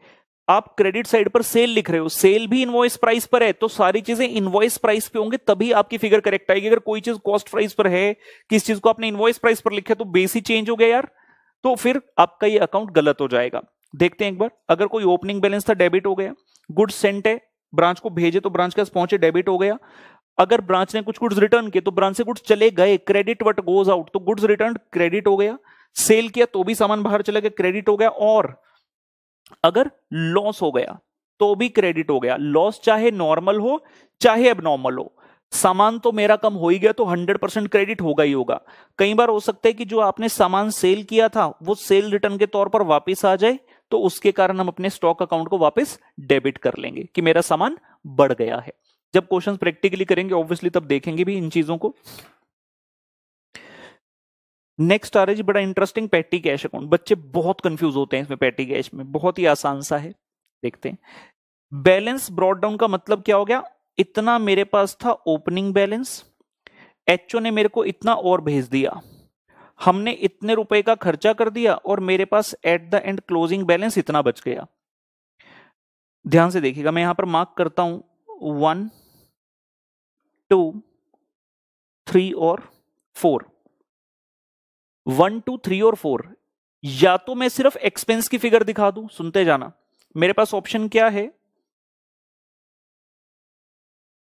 आप क्रेडिट साइड पर सेल लिख रहे हो सेल भी इनवॉइस प्राइस पर है तो सारी चीजें इनवॉइस प्राइस पे होंगे तभी आपकी फिगर करेक्ट आएगी अगर कोई चीज कॉस्ट प्राइस पर है किस चीज को आपने इनवॉइस प्राइस पर लिखा तो बेस ही चेंज हो गया यार तो फिर आपका ये अकाउंट गलत हो जाएगा देखते हैं एक बार अगर कोई ओपनिंग बैलेंस था डेबिट हो गया गुड्स सेंट है ब्रांच को भेजे तो ब्रांच के पास पहुंचे डेबिट हो गया अगर ब्रांच ने कुछ गुड्स रिटर्न किए तो ब्रांच से गुड्स चले गए क्रेडिट वट गोज आउट तो गुड्स रिटर्न क्रेडिट हो गया सेल किया तो भी सामान बाहर चला गया क्रेडिट हो गया और अगर लॉस हो गया तो भी क्रेडिट हो गया लॉस चाहे नॉर्मल हो चाहे अब नॉर्मल हो सामान तो मेरा कम हो ही गया तो 100 परसेंट क्रेडिट होगा ही होगा कई बार हो सकता है कि जो आपने सामान सेल किया था वो सेल रिटर्न के तौर पर वापस आ जाए तो उसके कारण हम अपने स्टॉक अकाउंट को वापस डेबिट कर लेंगे कि मेरा सामान बढ़ गया है जब क्वेश्चन प्रैक्टिकली करेंगे ऑब्वियसली तब देखेंगे भी इन चीजों को नेक्स्ट आ रहा है जी बड़ा इंटरेस्टिंग पैटी कैश अकाउंट बच्चे बहुत कंफ्यूज होते हैं इसमें पैटी कैश में बहुत ही आसान सा है देखते हैं बैलेंस ब्रॉड डाउन का मतलब क्या हो गया इतना मेरे पास था ओपनिंग बैलेंस एच ने मेरे को इतना और भेज दिया हमने इतने रुपए का खर्चा कर दिया और मेरे पास at the end closing balance इतना बच गया ध्यान से देखिएगा मैं यहां पर मार्क करता हूं वन टू थ्री और फोर वन टू थ्री और फोर या तो मैं सिर्फ एक्सपेंस की फिगर दिखा दूं सुनते जाना मेरे पास ऑप्शन क्या है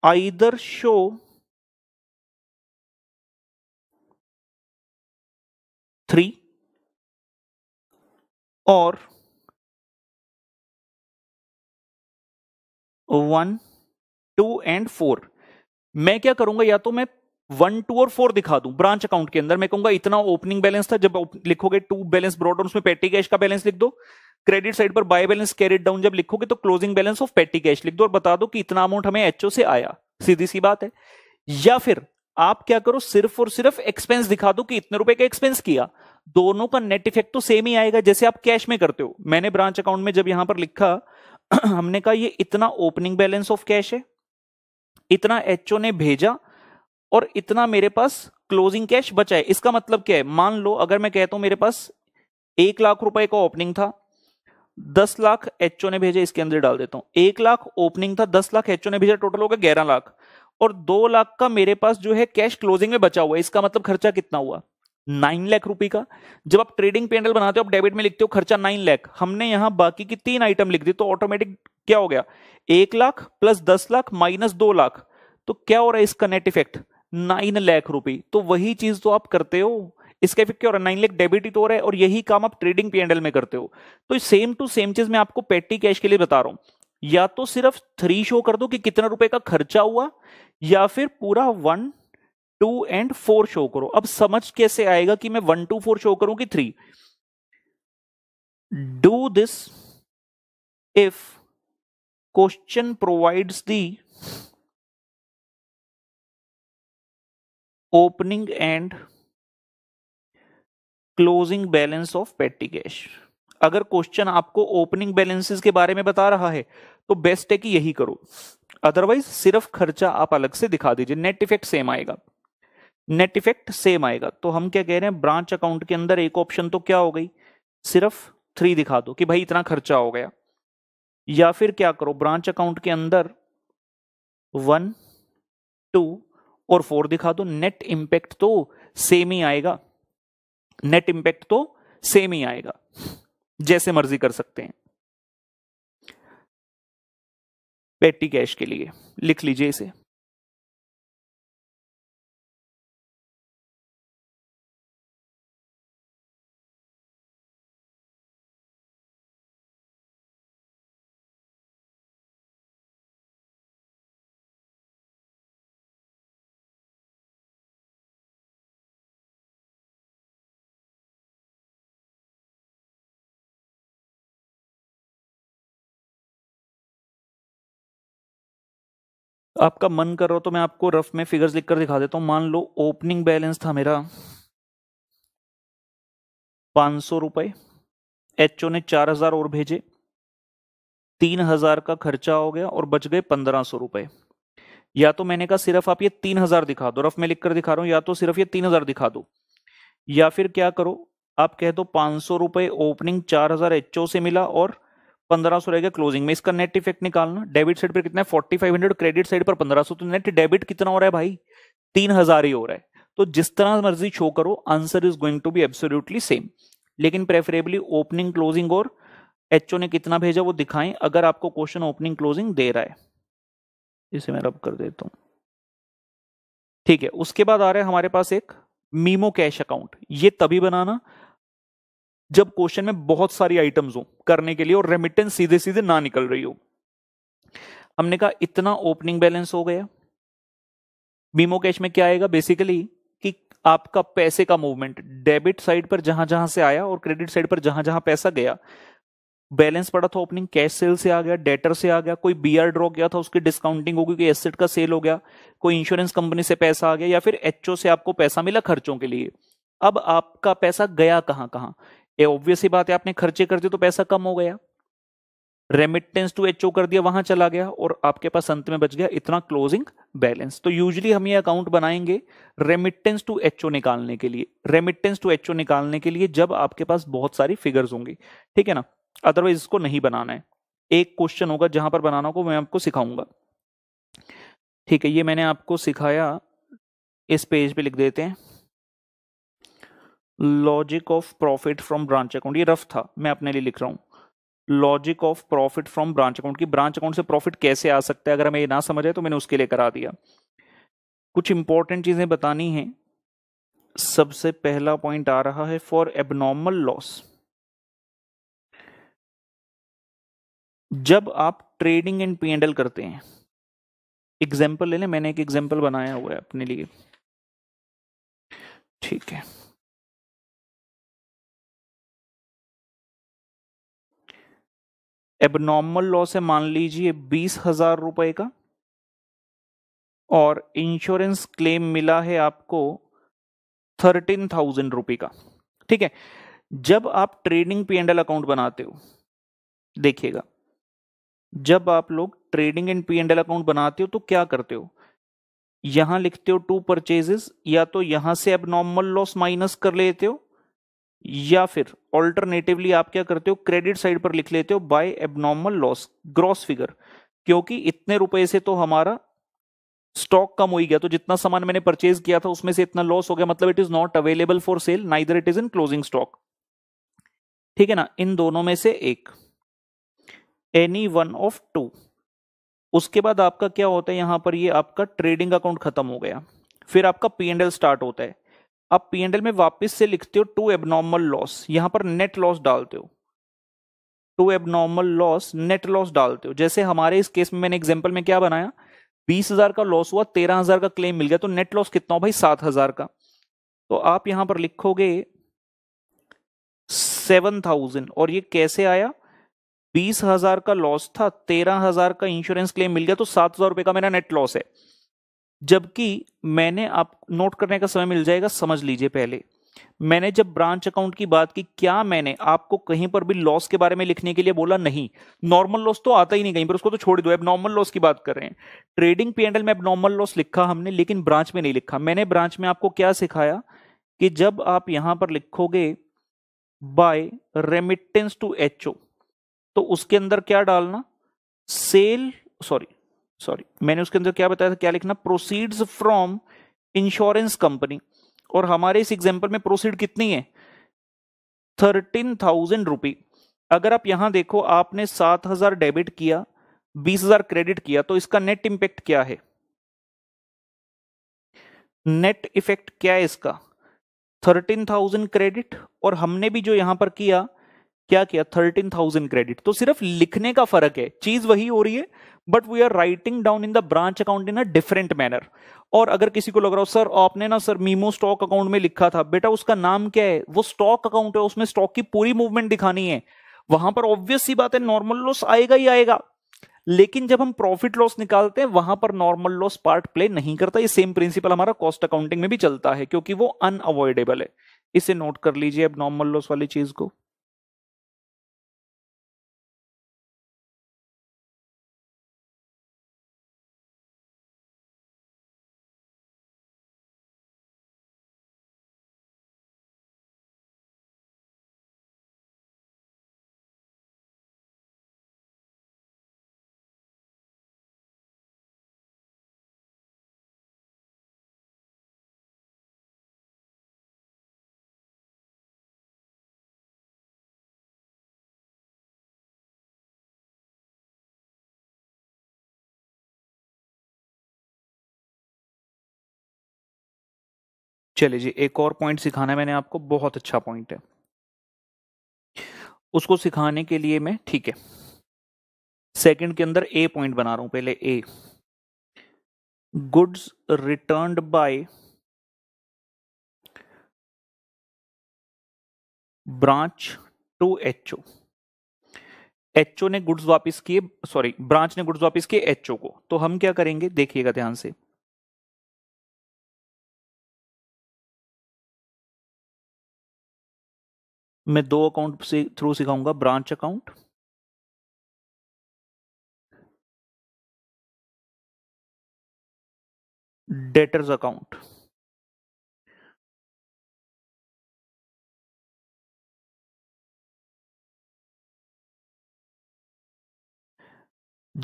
आइदर शो थ्री और वन टू एंड फोर मैं क्या करूंगा या तो मैं वन टू और फोर दिखा दूं ब्रांच अकाउंट के अंदर मैं कहूंगा इतना ओपनिंग बैलेंस था जब लिखोगे टू बैलेंस ब्रॉड उसमें पेटी कैश का बैलेंस लिख दो क्रेडिट साइड पर बाय बैलेंस कैरिड डाउन जब लिखोगे तो closing balance of petty cash लिख दो और बता दो कि इतना अमाउंट हमें एचओ से आया सीधी सी बात है या फिर आप क्या करो सिर्फ और सिर्फ एक्सपेंस दिखा दो कि इतने रुपए का एक्सपेंस किया दोनों का नेट इफेक्ट तो सेम ही आएगा जैसे आप कैश में करते हो मैंने ब्रांच अकाउंट में जब यहां पर लिखा हमने कहा ये इतना ओपनिंग बैलेंस ऑफ कैश है इतना एचओ ने भेजा और इतना मेरे पास क्लोजिंग कैश बचा है इसका मतलब क्या है मान लो अगर मैं कहता हूं मेरे पास एक लाख रुपए का ओपनिंग था दस लाख एचओ ने भेजे इसके अंदर डाल देता हूं एक लाख ओपनिंग था दस लाख एचओ ने भेजा टोटल हो गया ग्यारह लाख और दो लाख का मेरे पास जो है कैश क्लोजिंग में बचा हुआ है इसका मतलब खर्चा कितना हुआ नाइन लाख रुपए का जब आप ट्रेडिंग पेंडल बनाते हो आप डेबिट में लिखते हो खर्चा नाइन लाख हमने यहां बाकी की तीन आइटम लिख दी तो ऑटोमेटिक क्या हो गया एक लाख प्लस दस लाख माइनस दो लाख तो क्या हो रहा है इसका नेट इफेक्ट नाइन लाख रुपए तो वही चीज तो आप करते हो इसका इफेक्ट क्या हो रहा है नाइन लाख डेबिट ही तो हो रहा है और यही काम आप ट्रेडिंग पीएनएल में करते हो तो सेम टू सेम चीज मैं आपको पेटी कैश के लिए बता रहा हूं या तो सिर्फ थ्री शो कर दो कि कितना रुपए का खर्चा हुआ या फिर पूरा one two and four show करो अब समझ कैसे आएगा कि मैं वन टू फोर शो करूं कि three do this if question provides the opening and closing balance of petty cash अगर क्वेश्चन आपको ओपनिंग बैलेंसेस के बारे में बता रहा है तो बेस्ट है कि यही करो अदरवाइज सिर्फ खर्चा आप अलग से दिखा दीजिए नेट इफेक्ट सेम आएगा नेट इफेक्ट सेम आएगा तो हम क्या कह रहे हैं ब्रांच अकाउंट के अंदर एक ऑप्शन तो क्या हो गई सिर्फ थ्री दिखा दो कि भाई इतना खर्चा हो गया या फिर क्या करो ब्रांच अकाउंट के अंदर वन टू और फोर दिखा दो नेट इंपैक्ट तो सेम ही आएगा नेट इंपैक्ट तो सेम ही आएगा जैसे मर्जी कर सकते हैं पेटी कैश के लिए लिख लीजिए इसे आपका मन कर रहा हो तो मैं आपको रफ में फिगर्स लिख कर दिखा देता हूँ मान लो ओपनिंग बैलेंस था मेरा पांच सौ रुपए एच ने चार हजार और भेजे तीन हजार का खर्चा हो गया और बच गए पंद्रह सौ रुपए या तो मैंने कहा सिर्फ आप ये तीन हजार दिखा दो रफ में लिख कर दिखा रहा हूं या तो सिर्फ ये तीन हजार दिखा दो या फिर क्या करो आप कह दो पांच सौ रुपए ओपनिंग चार हजार एच से मिला और पंद्रह सौ रहेगा क्लोजिंग में इसका नेट इफेक्ट निकालना डेबिट साइड पर कितना है forty five hundred credit side पर पंद्रह सौ तो नेट डेबिट कितना हो रहा है भाई तीन हजार ही हो रहा है तो जिस तरह मर्जी शो करो answer is going to be absolutely same लेकिन प्रेफरेबली ओपनिंग क्लोजिंग और एच ने कितना भेजा वो दिखाएं अगर आपको क्वेश्चन ओपनिंग क्लोजिंग दे रहा है इसे मैं रब कर देता हूं ठीक है उसके बाद आ रहा है हमारे पास एक मीमो कैश अकाउंट ये तभी बनाना जब क्वेश्चन में बहुत सारी आइटम्स हो करने के लिए और रेमिटेंस सीधे सीधे ना निकल रही हो हमने कहा इतना ओपनिंग बैलेंस हो गया बीमो कैश में क्या आएगा बेसिकली कि आपका पैसे का मूवमेंट डेबिट साइड पर जहां जहां से आया और क्रेडिट साइड पर जहां जहां पैसा गया बैलेंस पड़ा था ओपनिंग कैश सेल से आ गया डेटर से आ गया कोई बीआर ड्रॉ किया था उसकी डिस्काउंटिंग होगी क्योंकि एसेट का सेल हो गया कोई इंश्योरेंस कंपनी से पैसा आ गया या फिर एचओ से आपको पैसा मिला खर्चों के लिए अब आपका पैसा गया कहां कहां ये ऑब्वियस ही बात है आपने खर्चे कर दिए तो पैसा कम हो गया रेमिटेंस टू एच कर दिया वहां चला गया और आपके पास अंत में बच गया इतना क्लोजिंग बैलेंस तो यूजली हम ये अकाउंट बनाएंगे रेमिटेंस टू एच निकालने के लिए रेमिटेंस टू एच निकालने के लिए जब आपके पास बहुत सारी फिगर्स होंगी ठीक है ना अदरवाइज इसको नहीं बनाना है एक क्वेश्चन होगा जहां पर बनाना होगा मैं आपको सिखाऊंगा ठीक है ये मैंने आपको सिखाया इस पेज पे लिख देते हैं logic of profit from branch account ये रफ था मैं अपने लिए लिख रहा हूँ logic of profit from branch account की ब्रांच अकाउंट से प्रॉफिट कैसे आ सकता है अगर हमें ये ना समझ आए तो मैंने उसके लिए करा दिया कुछ इंपॉर्टेंट चीज़ें बतानी हैं सबसे पहला पॉइंट आ रहा है फॉर एबनॉर्मल लॉस जब आप ट्रेडिंग एंड पी एंडल करते हैं एग्जाम्पल ले लें मैंने एक एग्जाम्पल बनाया हुआ है अपने लिए ठीक है एबनॉर्मल लॉस है मान लीजिए बीस हजार रुपए का और इंश्योरेंस क्लेम मिला है आपको थर्टीन थाउजेंड रुपये का ठीक है जब आप trading P and L account बनाते हो देखिएगा जब आप लोग trading and P and L account बनाते हो तो क्या करते हो यहां लिखते हो टू परचेजेस या तो यहां से अब नॉर्मल लॉस माइनस कर लेते हो या फिर ऑल्टरनेटिवली आप क्या करते हो क्रेडिट साइड पर लिख लेते हो by abnormal loss gross figure क्योंकि इतने रुपए से तो हमारा स्टॉक कम हो गया तो जितना सामान मैंने परचेज किया था उसमें से इतना लॉस हो गया मतलब it is not available for sale neither it is in closing stock ठीक है ना इन दोनों में से एक एनी वन ऑफ टू उसके बाद आपका क्या होता है यहां पर ये आपका ट्रेडिंग अकाउंट खत्म हो गया फिर आपका पी एंड एल स्टार्ट होता है आप पी में वापस से लिखते हो टू एबनॉर्मल लॉस यहां पर नेट लॉस डालते हो to abnormal loss net loss डालते हो जैसे हमारे इस केस में मैंने एग्जाम्पल में क्या बनाया बीस हजार का लॉस हुआ तेरह हजार का क्लेम मिल गया तो नेट लॉस कितना हो भाई सात हजार का तो आप यहां पर लिखोगे सेवन थाउजेंड और ये कैसे आया बीस हजार का लॉस था तेरह हजार का इंश्योरेंस क्लेम मिल गया तो सात हजार रुपए का मेरा नेट लॉस है जबकि मैंने आप नोट करने का समय मिल जाएगा समझ लीजिए पहले मैंने जब ब्रांच अकाउंट की बात की क्या मैंने आपको कहीं पर भी लॉस के बारे में लिखने के लिए बोला नहीं नॉर्मल लॉस तो आता ही नहीं कहीं पर उसको तो छोड़ दो नॉर्मल लॉस की बात कर रहे हैं ट्रेडिंग पीएनएल में नॉर्मल लॉस लिखा हमने लेकिन ब्रांच में नहीं लिखा मैंने ब्रांच में आपको क्या सिखाया कि जब आप यहां पर लिखोगे बाय रेमिटेंस टू एच तो उसके अंदर क्या डालना सेल सॉरी सॉरी मैंने उसके अंदर क्या बताया था क्या लिखना प्रोसीड्स फ्रॉम इंश्योरेंस कंपनी और हमारे इस एग्जाम्पल में प्रोसीड कितनी है थर्टीन थाउजेंड रुपी अगर आप यहां देखो आपने सात हजार डेबिट किया बीस हजार क्रेडिट किया तो इसका नेट इंपैक्ट क्या है नेट इफेक्ट क्या है इसका थर्टीन थाउजेंड क्रेडिट और हमने भी जो यहां पर किया क्या किया थर्टीन थाउजेंड क्रेडिट तो सिर्फ लिखने का फर्क है चीज वही हो रही है but we are writing down in the branch account in a different manner और अगर किसी को लग रहा हो सर आपने ना सर मीमो स्टॉक अकाउंट में लिखा था बेटा उसका नाम क्या है वो स्टॉक अकाउंट है उसमें स्टॉक की पूरी मूवमेंट दिखानी है वहां पर ऑब्वियस सी बात है नॉर्मल लॉस आएगा ही आएगा लेकिन जब हम प्रॉफिट लॉस निकालते हैं वहां पर नॉर्मल लॉस पार्ट प्ले नहीं करता ये सेम प्रिंसिपल हमारा कॉस्ट अकाउंटिंग में भी चलता है क्योंकि वो अनअवॉइडेबल है इसे नोट कर लीजिए अब नॉर्मल लॉस वाली चीज को चले जी एक और पॉइंट सिखाना है मैंने आपको बहुत अच्छा पॉइंट है उसको सिखाने के लिए मैं ठीक है सेकंड के अंदर ए पॉइंट बना रहा हूं पहले A goods return by branch to H H O ने गुड्स वापस किए सॉरी ब्रांच ने गुड्स वापस किए एचओ को तो हम क्या करेंगे देखिएगा ध्यान से मैं दो अकाउंट से थ्रू सिखाऊंगा ब्रांच अकाउंट डेटर्स अकाउंट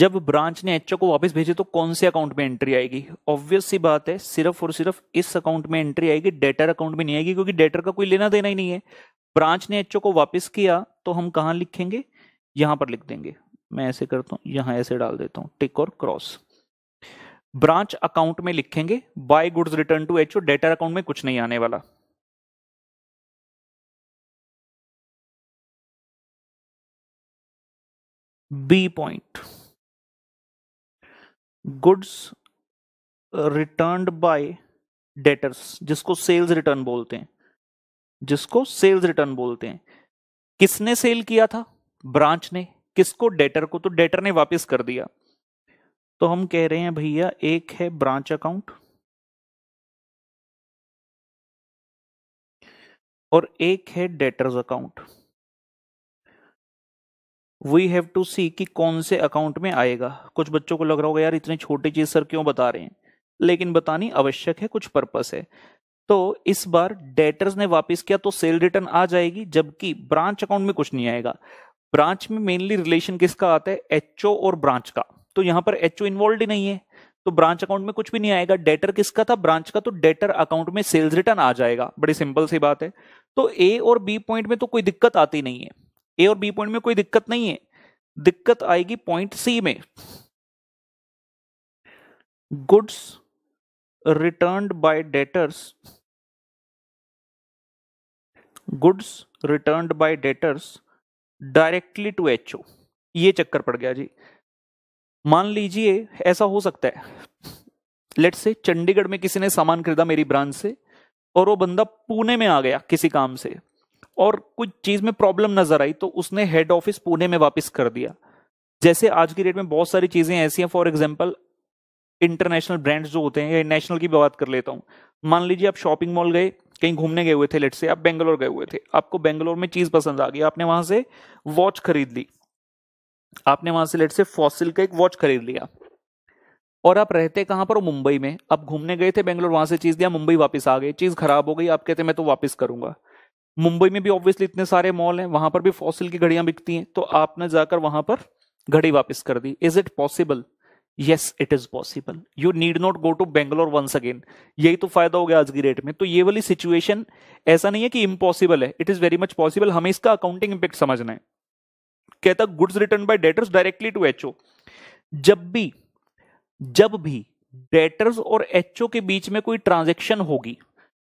जब ब्रांच ने एचओ को वापस भेजे तो कौन से अकाउंट में एंट्री आएगी ऑब्वियस सी बात है सिर्फ और सिर्फ इस अकाउंट में एंट्री आएगी डेटर अकाउंट में नहीं आएगी क्योंकि डेटर का कोई लेना देना ही नहीं है ब्रांच ने एच को वापस किया तो हम कहाँ लिखेंगे यहां पर लिख देंगे मैं ऐसे करता हूँ यहां ऐसे डाल देता हूँ टिक और क्रॉस ब्रांच अकाउंट में लिखेंगे by goods return to H debtor account में कुछ नहीं आने वाला B point goods return by debtors जिसको सेल्स रिटर्न बोलते हैं जिसको सेल्स रिटर्न बोलते हैं किसने सेल किया था ब्रांच ने किसको डेटर को तो डेटर ने वापस कर दिया तो हम कह रहे हैं भैया एक है ब्रांच अकाउंट और एक है debtors account we have to see कि कौन से अकाउंट में आएगा कुछ बच्चों को लग रहा होगा यार इतने छोटे चीज सर क्यों बता रहे हैं लेकिन बतानी आवश्यक है कुछ पर्पस है तो इस बार डेटर्स ने वापस किया तो सेल रिटर्न आ जाएगी जबकि ब्रांच अकाउंट में कुछ नहीं आएगा ब्रांच में मेनली रिलेशन किसका आता है एचओ और ब्रांच का तो यहां पर एचओ इन्वॉल्व ही नहीं है तो ब्रांच अकाउंट में कुछ भी नहीं आएगा डेटर किसका था ब्रांच का तो डेटर अकाउंट में सेल्स रिटर्न आ जाएगा बड़ी सिंपल सी बात है तो ए और बी पॉइंट में तो कोई दिक्कत आती नहीं है ए और बी पॉइंट में कोई दिक्कत नहीं है दिक्कत आएगी पॉइंट सी में goods returned by debtors goods return by debtors directly to H ये चक्कर पड़ गया जी मान लीजिए ऐसा हो सकता है लेट से चंडीगढ़ में किसी ने सामान खरीदा मेरी ब्रांच से और वो बंदा पुणे में आ गया किसी काम से और कुछ चीज में प्रॉब्लम नजर आई तो उसने हेड ऑफिस पुणे में वापस कर दिया जैसे आज की डेट में बहुत सारी चीजें ऐसी हैं फॉर एग्जाम्पल इंटरनेशनल ब्रांड्स जो होते हैं या नेशनल की बात कर लेता हूँ मान लीजिए आप शॉपिंग मॉल गए कहीं घूमने गए हुए थे लेट से आप बेंगलोर गए हुए थे आपको बेंगलोर में चीज़ पसंद आ गई आपने वहां से वॉच खरीद ली आपने वहां से लेट से फॉसिल का एक वॉच खरीद लिया और आप रहते कहां पर मुंबई में आप घूमने गए थे बेंगलोर वहां से चीज़ दिया मुंबई वापस आ गई चीज़ खराब हो गई आप कहते मैं तो वापस करूंगा मुंबई में भी ऑब्वियसली इतने सारे मॉल हैं वहां पर भी फॉसिल की घड़ियां बिकती हैं तो आपने जाकर वहां पर घड़ी वापस कर दी is it possible yes it is possible you need not go to Bangalore once again यही तो फायदा हो गया आज की रेट में तो ये वाली सिचुएशन ऐसा नहीं है कि इम्पॉसिबल है it is very much possible हमें इसका अकाउंटिंग इम्पैक्ट समझना है कहता goods return by debtors directly to H O जब भी जब भी डेटर्स और एचओ के बीच में कोई ट्रांजेक्शन होगी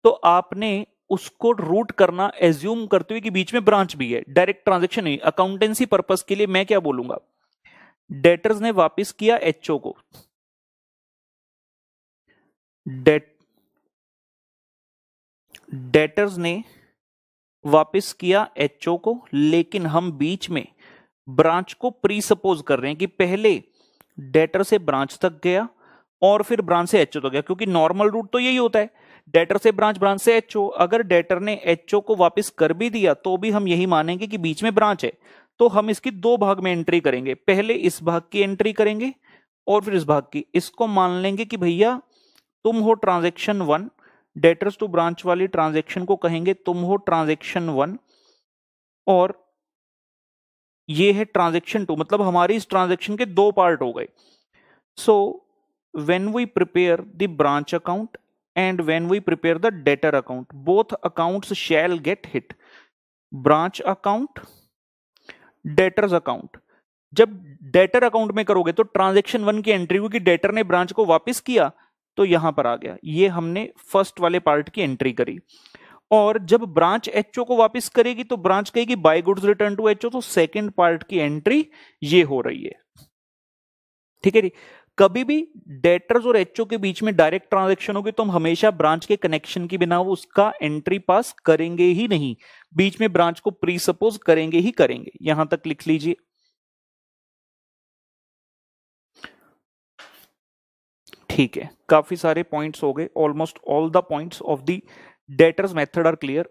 तो आपने उसको रूट करना एज्यूम करते हुए कि बीच में ब्रांच भी है डायरेक्ट ट्रांजेक्शन नहीं अकाउंटेंसी पर्पज के लिए मैं क्या बोलूंगा डेटर्स ने वापस किया एचओ को डेट डेटर्स ने वापस किया एचओ को लेकिन हम बीच में ब्रांच को प्री सपोज कर रहे हैं कि पहले डेटर से ब्रांच तक गया और फिर ब्रांच से एचओ तक गया क्योंकि नॉर्मल रूट तो यही होता है डेटर से ब्रांच ब्रांच से एचओ अगर डेटर ने एचओ को वापस कर भी दिया तो भी हम यही मानेंगे कि बीच में ब्रांच है तो हम इसकी दो भाग में एंट्री करेंगे पहले इस भाग की एंट्री करेंगे और फिर इस भाग की इसको मान लेंगे कि भैया तुम हो transaction one debtors to branch वाली ट्रांजेक्शन को कहेंगे तुम हो ट्रांजेक्शन वन और ये है ट्रांजेक्शन टू मतलब हमारी इस ट्रांजेक्शन के दो पार्ट हो गए so when we prepare the branch account and when we prepare the debtor account both accounts shall get hit branch account debtors account जब डेटर अकाउंट में करोगे तो ट्रांजेक्शन वन की एंट्री क्योंकि डेटर ने ब्रांच को वापस किया तो यहां पर आ गया ये हमने फर्स्ट वाले पार्ट की एंट्री करी और जब ब्रांच एचओ को वापस करेगी तो ब्रांच कहेगी by goods return to H तो सेकंड पार्ट की एंट्री ये हो रही है ठीक है जी कभी भी डेटर्स और एचओ के बीच में डायरेक्ट ट्रांजेक्शन होगी तो हम हमेशा ब्रांच के कनेक्शन के बिना उसका एंट्री पास करेंगे ही नहीं बीच में ब्रांच को प्रीसपोज करेंगे ही करेंगे यहां तक लिख लीजिए ठीक है काफी सारे पॉइंट्स हो गए almost all the points of the debtors method are clear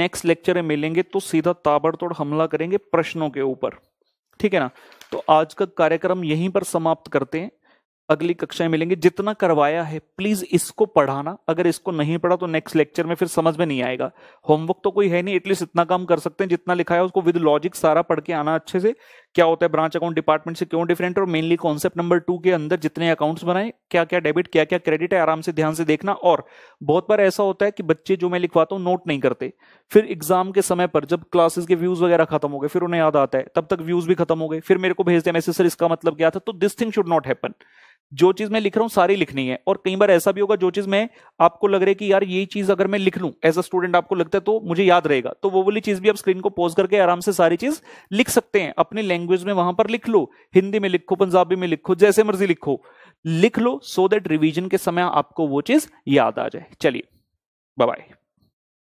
next lecture में मिलेंगे तो सीधा ताबड़तोड़ हमला करेंगे प्रश्नों के ऊपर ठीक है ना तो आज का कार्यक्रम यहीं पर समाप्त करते हैं अगली कक्षाएं मिलेंगे जितना करवाया है प्लीज इसको पढ़ाना अगर इसको नहीं पढ़ा तो नेक्स्ट लेक्चर में फिर समझ में नहीं आएगा होमवर्क तो कोई है नहीं एटलीस्ट इतना काम कर सकते हैं जितना लिखा है उसको विद लॉजिक सारा पढ़ के आना अच्छे से क्या होता है ब्रांच अकाउंट डिपार्टमेंट से क्यों डिफरेंट और मेनली कॉन्सेप्ट नंबर टू के अंदर जितने अकाउंट्स बनाए क्या क्या डेबिट क्या क्या क्रेडिट है आराम से ध्यान से देखना और बहुत बार ऐसा होता है कि बच्चे जो मैं लिखवाता हूँ नोट नहीं करते फिर एग्जाम के समय पर जब क्लासेस के व्यूज वगैरह खत्म हो गए फिर उन्हें याद आता है तब तक व्यूज भी खत्म हो गए फिर मेरे को भेजते दिया मैसेज सर इसका मतलब क्या था तो this thing should not happen जो चीज मैं लिख रहा हूँ सारी लिखनी है और कई बार ऐसा भी होगा जो चीज मैं आपको लग रहा है कि यार ये चीज अगर मैं लिख लू एज अ स्टूडेंट आपको लगता है तो मुझे याद रहेगा तो वो वाली चीज भी आप स्क्रीन को पॉज करके आराम से सारी चीज लिख सकते हैं अपनी लैंग्वेज में वहां पर लिख लो हिंदी में लिखो पंजाबी में लिखो जैसे मर्जी लिखो लिख लो सो देट रिविजन के समय आपको वो चीज याद आ जाए चलिए बाय